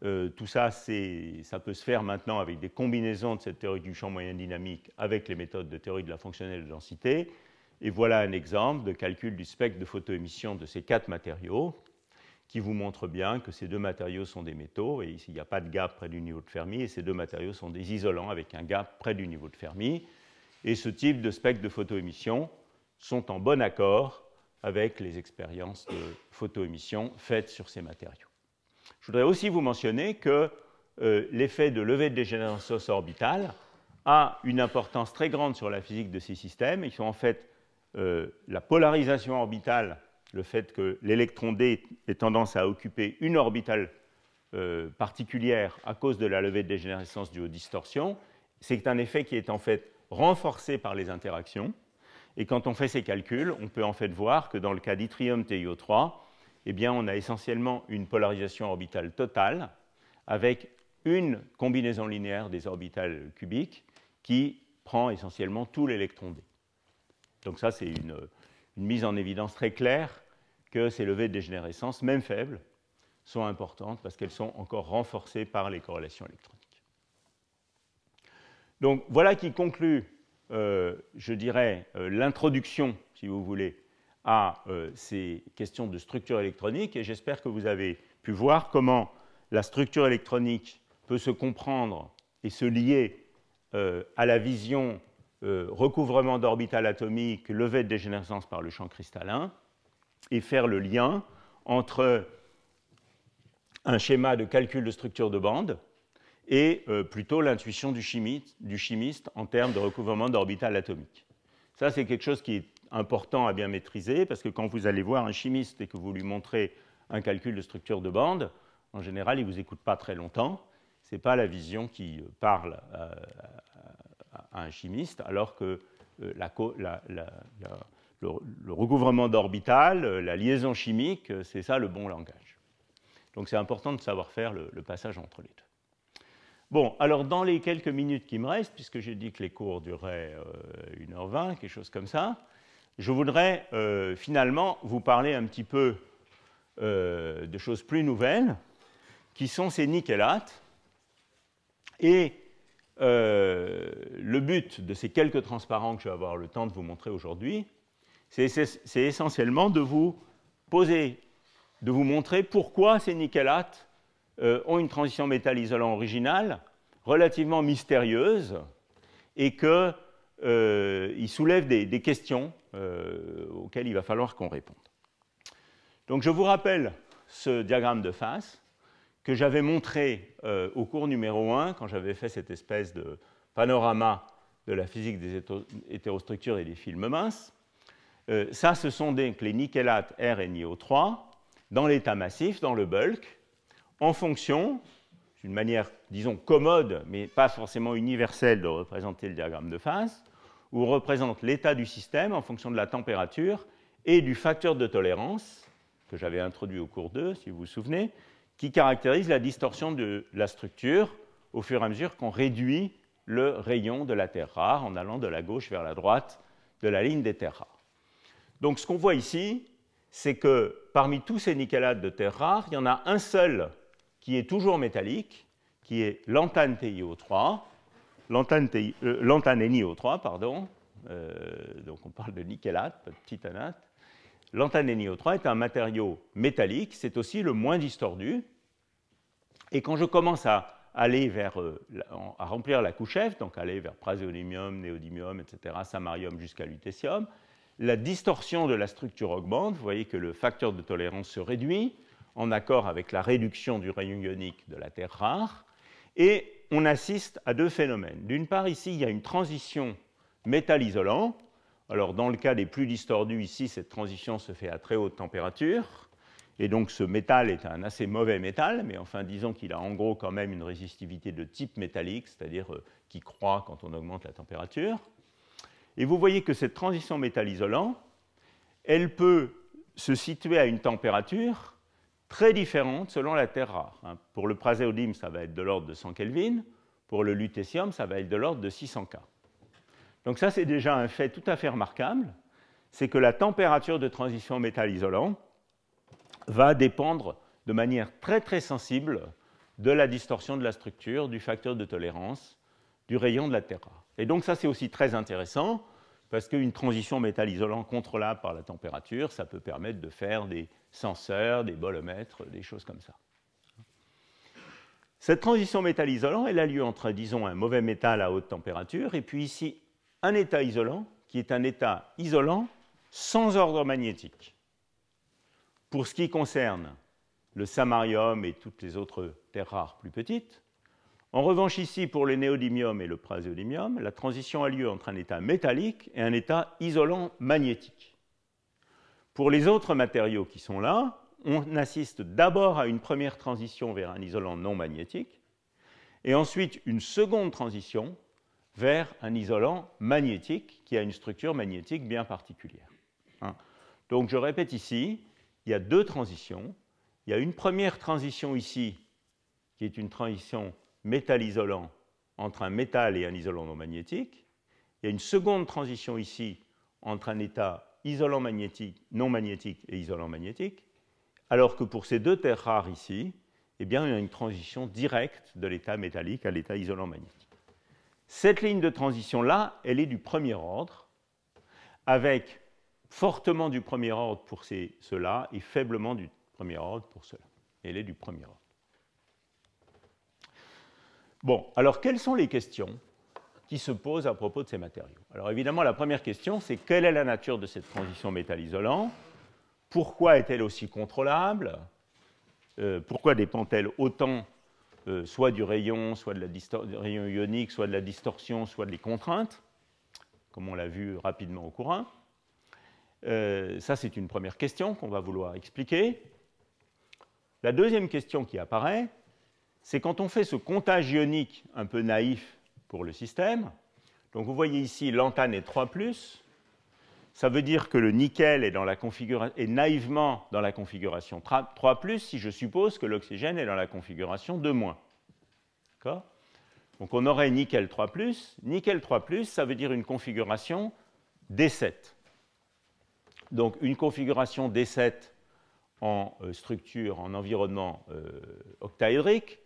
Euh, tout ça, ça peut se faire maintenant avec des combinaisons de cette théorie du champ moyen dynamique avec les méthodes de théorie de la fonctionnelle de densité. Et voilà un exemple de calcul du spectre de photoémission de ces quatre matériaux qui vous montre bien que ces deux matériaux sont des métaux et il n'y a pas de gap près du niveau de Fermi et ces deux matériaux sont des isolants avec un gap près du niveau de Fermi. Et ce type de spectre de photoémission sont en bon accord avec les expériences de photoémission faites sur ces matériaux. Je voudrais aussi vous mentionner que euh, l'effet de levée de dégénérescence orbitale a une importance très grande sur la physique de ces systèmes. Ils sont en fait euh, la polarisation orbitale, le fait que l'électron D ait tendance à occuper une orbitale euh, particulière à cause de la levée de dégénérescence due aux distorsions, c'est un effet qui est en fait renforcé par les interactions. Et quand on fait ces calculs, on peut en fait voir que dans le cas d'Yttrium TiO3, eh on a essentiellement une polarisation orbitale totale avec une combinaison linéaire des orbitales cubiques qui prend essentiellement tout l'électron d. Donc ça, c'est une, mise en évidence très claire que ces levées de dégénérescence, même faibles, sont importantes parce qu'elles sont encore renforcées par les corrélations électroniques. Donc voilà qui conclut, euh, je dirais, euh, l'introduction, si vous voulez, à euh, ces questions de structure électronique et j'espère que vous avez pu voir comment la structure électronique peut se comprendre et se lier euh, à la vision euh, recouvrement d'orbital atomique, levée de dégénérescence par le champ cristallin, et faire le lien entre un schéma de calcul de structure de bande et plutôt l'intuition du, du chimiste en termes de recouvrement d'orbital atomique. Ça, c'est quelque chose qui est important à bien maîtriser, parce que quand vous allez voir un chimiste et que vous lui montrez un calcul de structure de bande, en général, il ne vous écoute pas très longtemps. Ce n'est pas la vision qui euh, parle euh, à, un chimiste, alors que euh, le, recouvrement d'orbital, la liaison chimique, c'est ça le bon langage. Donc c'est important de savoir faire le, passage entre les deux. Bon, alors dans les quelques minutes qui me restent, puisque j'ai dit que les cours duraient 1h20, quelque chose comme ça, je voudrais euh, finalement vous parler un petit peu euh, de choses plus nouvelles, qui sont ces nickelates. Et euh, le but de ces quelques transparents que je vais avoir le temps de vous montrer aujourd'hui, c'est essentiellement de vous poser, de vous montrer pourquoi ces nickelates ont une transition métal isolant originale relativement mystérieuse et que euh, il soulève des, questions euh, auxquelles il va falloir qu'on réponde. Donc je vous rappelle ce diagramme de face que j'avais montré euh, au cours numéro 1 quand j'avais fait cette espèce de panorama de la physique des hétérostructures et des films minces. ça, ce sont donc les nickelates R et NiO3 dans l'état massif, dans le bulk, en fonction une manière, disons, commode, mais pas forcément universelle, de représenter le diagramme de phase, où on représente l'état du système en fonction de la température et du facteur de tolérance, que j'avais introduit au cours 2, si vous vous souvenez, qui caractérise la distorsion de la structure au fur et à mesure qu'on réduit le rayon de la Terre rare en allant de la gauche vers la droite de la ligne des terres rares. Donc ce qu'on voit ici, c'est que parmi tous ces nickelades de terres rares, il y en a un seul qui est toujours métallique, qui est l'antane TiO3, l'antane euh, NiO3, pardon, euh, donc on parle de nickelate, de titanate. L'antane NiO3 est un matériau métallique, c'est aussi le moins distordu. Et quand je commence à aller vers, euh, à remplir la couche F, donc aller vers praseodymium, néodymium, etc., samarium jusqu'à lutécium, la distorsion de la structure augmente, vous voyez que le facteur de tolérance se réduit, en accord avec la réduction du rayon ionique de la Terre rare. Et on assiste à deux phénomènes. D'une part, ici, il y a une transition métal-isolant. Alors, dans le cas des plus distordus, ici, cette transition se fait à très haute température. Et donc, ce métal est un assez mauvais métal, mais enfin, disons qu'il a en gros quand même une résistivité de type métallique, c'est-à-dire euh, qui croît quand on augmente la température. Et vous voyez que cette transition métal-isolant, elle peut se situer à une température très différentes selon la terre rare. Hein. Pour le praséodyme, ça va être de l'ordre de 100 Kelvin, pour le lutécium, ça va être de l'ordre de 600 K. Donc ça, c'est déjà un fait tout à fait remarquable, c'est que la température de transition métal isolant va dépendre de manière très très sensible de la distorsion de la structure, du facteur de tolérance, du rayon de la Terre rare. Et donc ça, c'est aussi très intéressant parce qu'une transition métal isolant contrôlable par la température, ça peut permettre de faire des senseurs, des bolomètres, des choses comme ça. Cette transition métal isolant, elle a lieu entre, disons, un mauvais métal à haute température et puis ici, un état isolant, qui est un état isolant sans ordre magnétique. Pour ce qui concerne le samarium et toutes les autres terres rares plus petites, en revanche, ici, pour le néodymium et le praseodymium, la transition a lieu entre un état métallique et un état isolant magnétique. Pour les autres matériaux qui sont là, on assiste d'abord à une première transition vers un isolant non magnétique, et ensuite une seconde transition vers un isolant magnétique qui a une structure magnétique bien particulière. Hein. Donc je répète ici, il y a deux transitions. Il y a une première transition ici, qui est une transition métal isolant entre un métal et un isolant non magnétique. Il y a une seconde transition ici entre un état isolant magnétique, non magnétique et isolant magnétique, alors que pour ces deux terres rares ici, eh bien, il y a une transition directe de l'état métallique à l'état isolant magnétique. Cette ligne de transition-là, elle est du premier ordre, avec fortement du premier ordre pour ceux-là et faiblement du premier ordre pour ceux-là. Elle est du premier ordre. Bon, alors quelles sont les questions qui se posent à propos de ces matériaux Alors évidemment, la première question, c'est quelle est la nature de cette transition métal-isolant Pourquoi est-elle aussi contrôlable euh, Pourquoi dépend-elle autant euh, soit du rayon, soit de la du rayon ionique, soit de la distorsion, soit des contraintes, comme on l'a vu rapidement au courant euh, Ça, c'est une première question qu'on va vouloir expliquer. La deuxième question qui apparaît, c'est quand on fait ce comptage ionique un peu naïf pour le système, donc vous voyez ici l'antane est 3 ⁇ ça veut dire que le nickel est, dans la naïvement dans la configuration 3 ⁇ si je suppose que l'oxygène est dans la configuration 2 ⁇ D'accord Donc on aurait nickel 3 ⁇ nickel 3 ⁇ ça veut dire une configuration D7. Donc une configuration D7 en euh, structure, en environnement euh, octaédrique,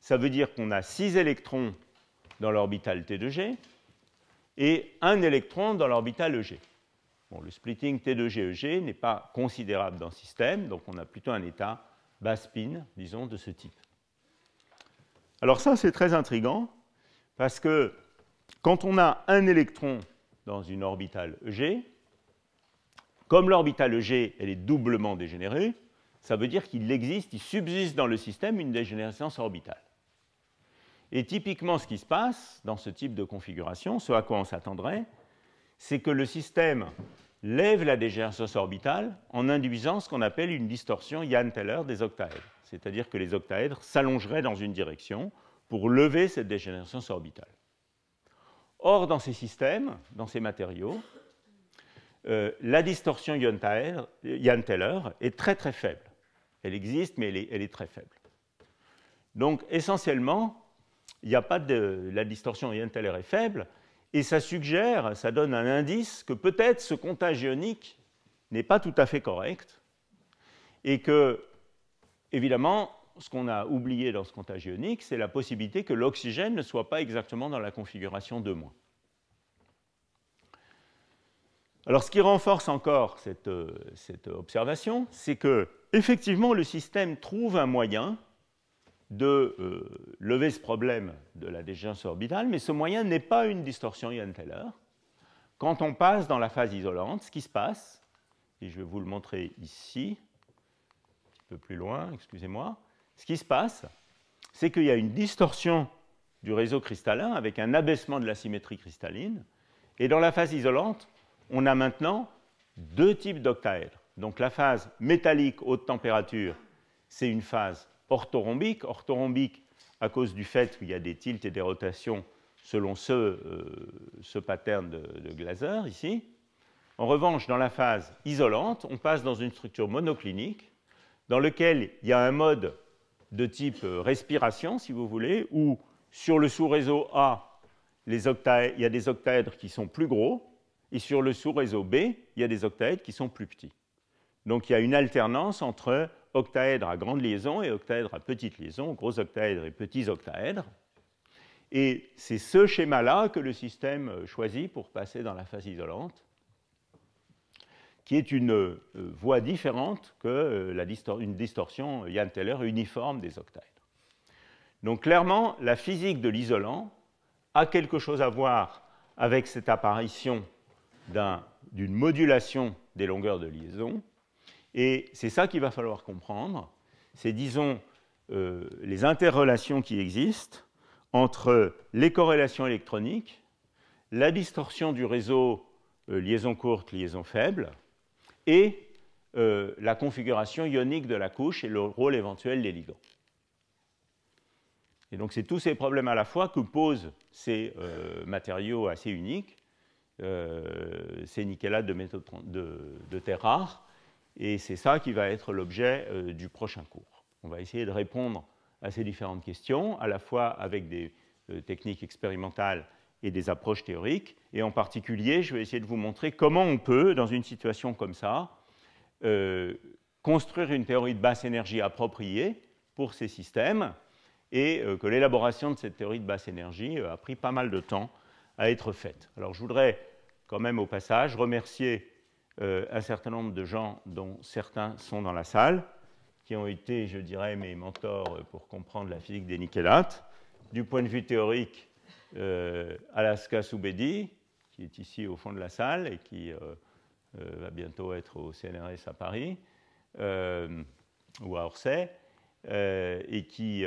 ça veut dire qu'on a 6 électrons dans l'orbital T 2 G et un électron dans l'orbital EG. Bon, le splitting T 2 G EG n'est pas considérable dans le système, donc on a plutôt un état bas spin, disons, de ce type. Alors ça, c'est très intrigant, parce que quand on a un électron dans une orbitale EG, comme l'orbitale EG, elle est doublement dégénérée, ça veut dire qu'il existe, il subsiste dans le système une dégénérescence orbitale. Et typiquement, ce qui se passe dans ce type de configuration, ce à quoi on s'attendrait, c'est que le système lève la dégénérescence orbitale en induisant ce qu'on appelle une distorsion Yann-Teller des octaèdres. C'est-à-dire que les octaèdres s'allongeraient dans une direction pour lever cette dégénérescence orbitale. Or, dans ces systèmes, dans ces matériaux, euh, la distorsion Yann-Teller est très très faible. Elle existe, mais elle est très faible. Donc, essentiellement, il n'y a pas de. La distorsion orientale est faible, et ça suggère, ça donne un indice que peut-être ce comptage ionique n'est pas tout à fait correct, et que, évidemment, ce qu'on a oublié dans ce comptage ionique, c'est la possibilité que l'oxygène ne soit pas exactement dans la configuration 2-. Alors, ce qui renforce encore cette, euh, cette observation, c'est que, effectivement, le système trouve un moyen de euh, lever ce problème de la dégénérescence orbitale, mais ce moyen n'est pas une distorsion Ion-Taylor. Quand on passe dans la phase isolante, ce qui se passe, et je vais vous le montrer ici, un petit peu plus loin, excusez-moi, ce qui se passe, c'est qu'il y a une distorsion du réseau cristallin avec un abaissement de la symétrie cristalline, et dans la phase isolante, on a maintenant deux types d'octaèdres. Donc la phase métallique haute température, c'est une phase orthorhombique. Orthorhombique à cause du fait qu'il y a des tilts et des rotations selon ce, euh, ce pattern de, de Glaser ici. En revanche, dans la phase isolante, on passe dans une structure monoclinique dans laquelle il y a un mode de type euh, respiration, si vous voulez, où sur le sous-réseau A, il y a des octaèdres qui sont plus gros, et sur le sous-réseau B, il y a des octaèdres qui sont plus petits. Donc il y a une alternance entre octaèdres à grande liaison et octaèdres à petite liaison, gros octaèdres et petits octaèdres. Et c'est ce schéma-là que le système choisit pour passer dans la phase isolante, qui est une euh, voie différente que euh, la une distorsion Yann-Teller uniforme des octaèdres. Donc clairement, la physique de l'isolant a quelque chose à voir avec cette apparition d'une modulation des longueurs de liaison, et c'est ça qu'il va falloir comprendre, c'est, disons, euh, les interrelations qui existent entre les corrélations électroniques, la distorsion du réseau euh, liaison courte, liaison faible, et euh, la configuration ionique de la couche et le rôle éventuel des ligands. Et donc c'est tous ces problèmes à la fois que posent ces matériaux assez uniques, ces nickelades de, de, de terres rares, et c'est ça qui va être l'objet euh, du prochain cours. On va essayer de répondre à ces différentes questions, à la fois avec des euh, techniques expérimentales et des approches théoriques. Et en particulier, je vais essayer de vous montrer comment on peut, dans une situation comme ça, euh, construire une théorie de basse énergie appropriée pour ces systèmes, et que l'élaboration de cette théorie de basse énergie a pris pas mal de temps à être faite. Alors je voudrais quand même au passage remercier euh, un certain nombre de gens dont certains sont dans la salle, qui ont été, je dirais, mes mentors euh, pour comprendre la physique des nickelates. Du point de vue théorique, euh, Alaska Soubedi, qui est ici au fond de la salle et qui va bientôt être au CNRS à Paris ou à Orsay, et qui,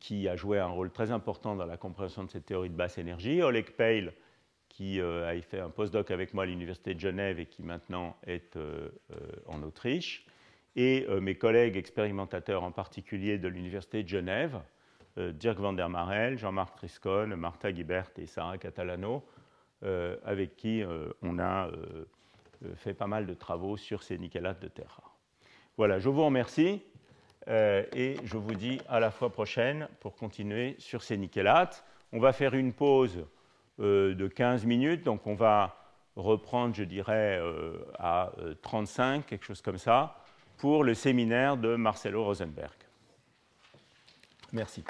qui a joué un rôle très important dans la compréhension de cette théorie de basse énergie. Oleg Pale, qui euh, a fait un postdoc avec moi à l'Université de Genève et qui maintenant est euh, euh, en Autriche, et mes collègues expérimentateurs en particulier de l'Université de Genève, Dirk van der Marel, Jean-Marc Triscon, Martha Guibert et Sarah Catalano, avec qui on a fait pas mal de travaux sur ces nickelates de terre rare. Voilà, je vous remercie et je vous dis à la fois prochaine pour continuer sur ces nickelates. On va faire une pause euh, de 15 minutes. Donc on va reprendre, je dirais, euh, à 35, euh, quelque chose comme ça, pour le séminaire de Marcelo Rosenberg. Merci.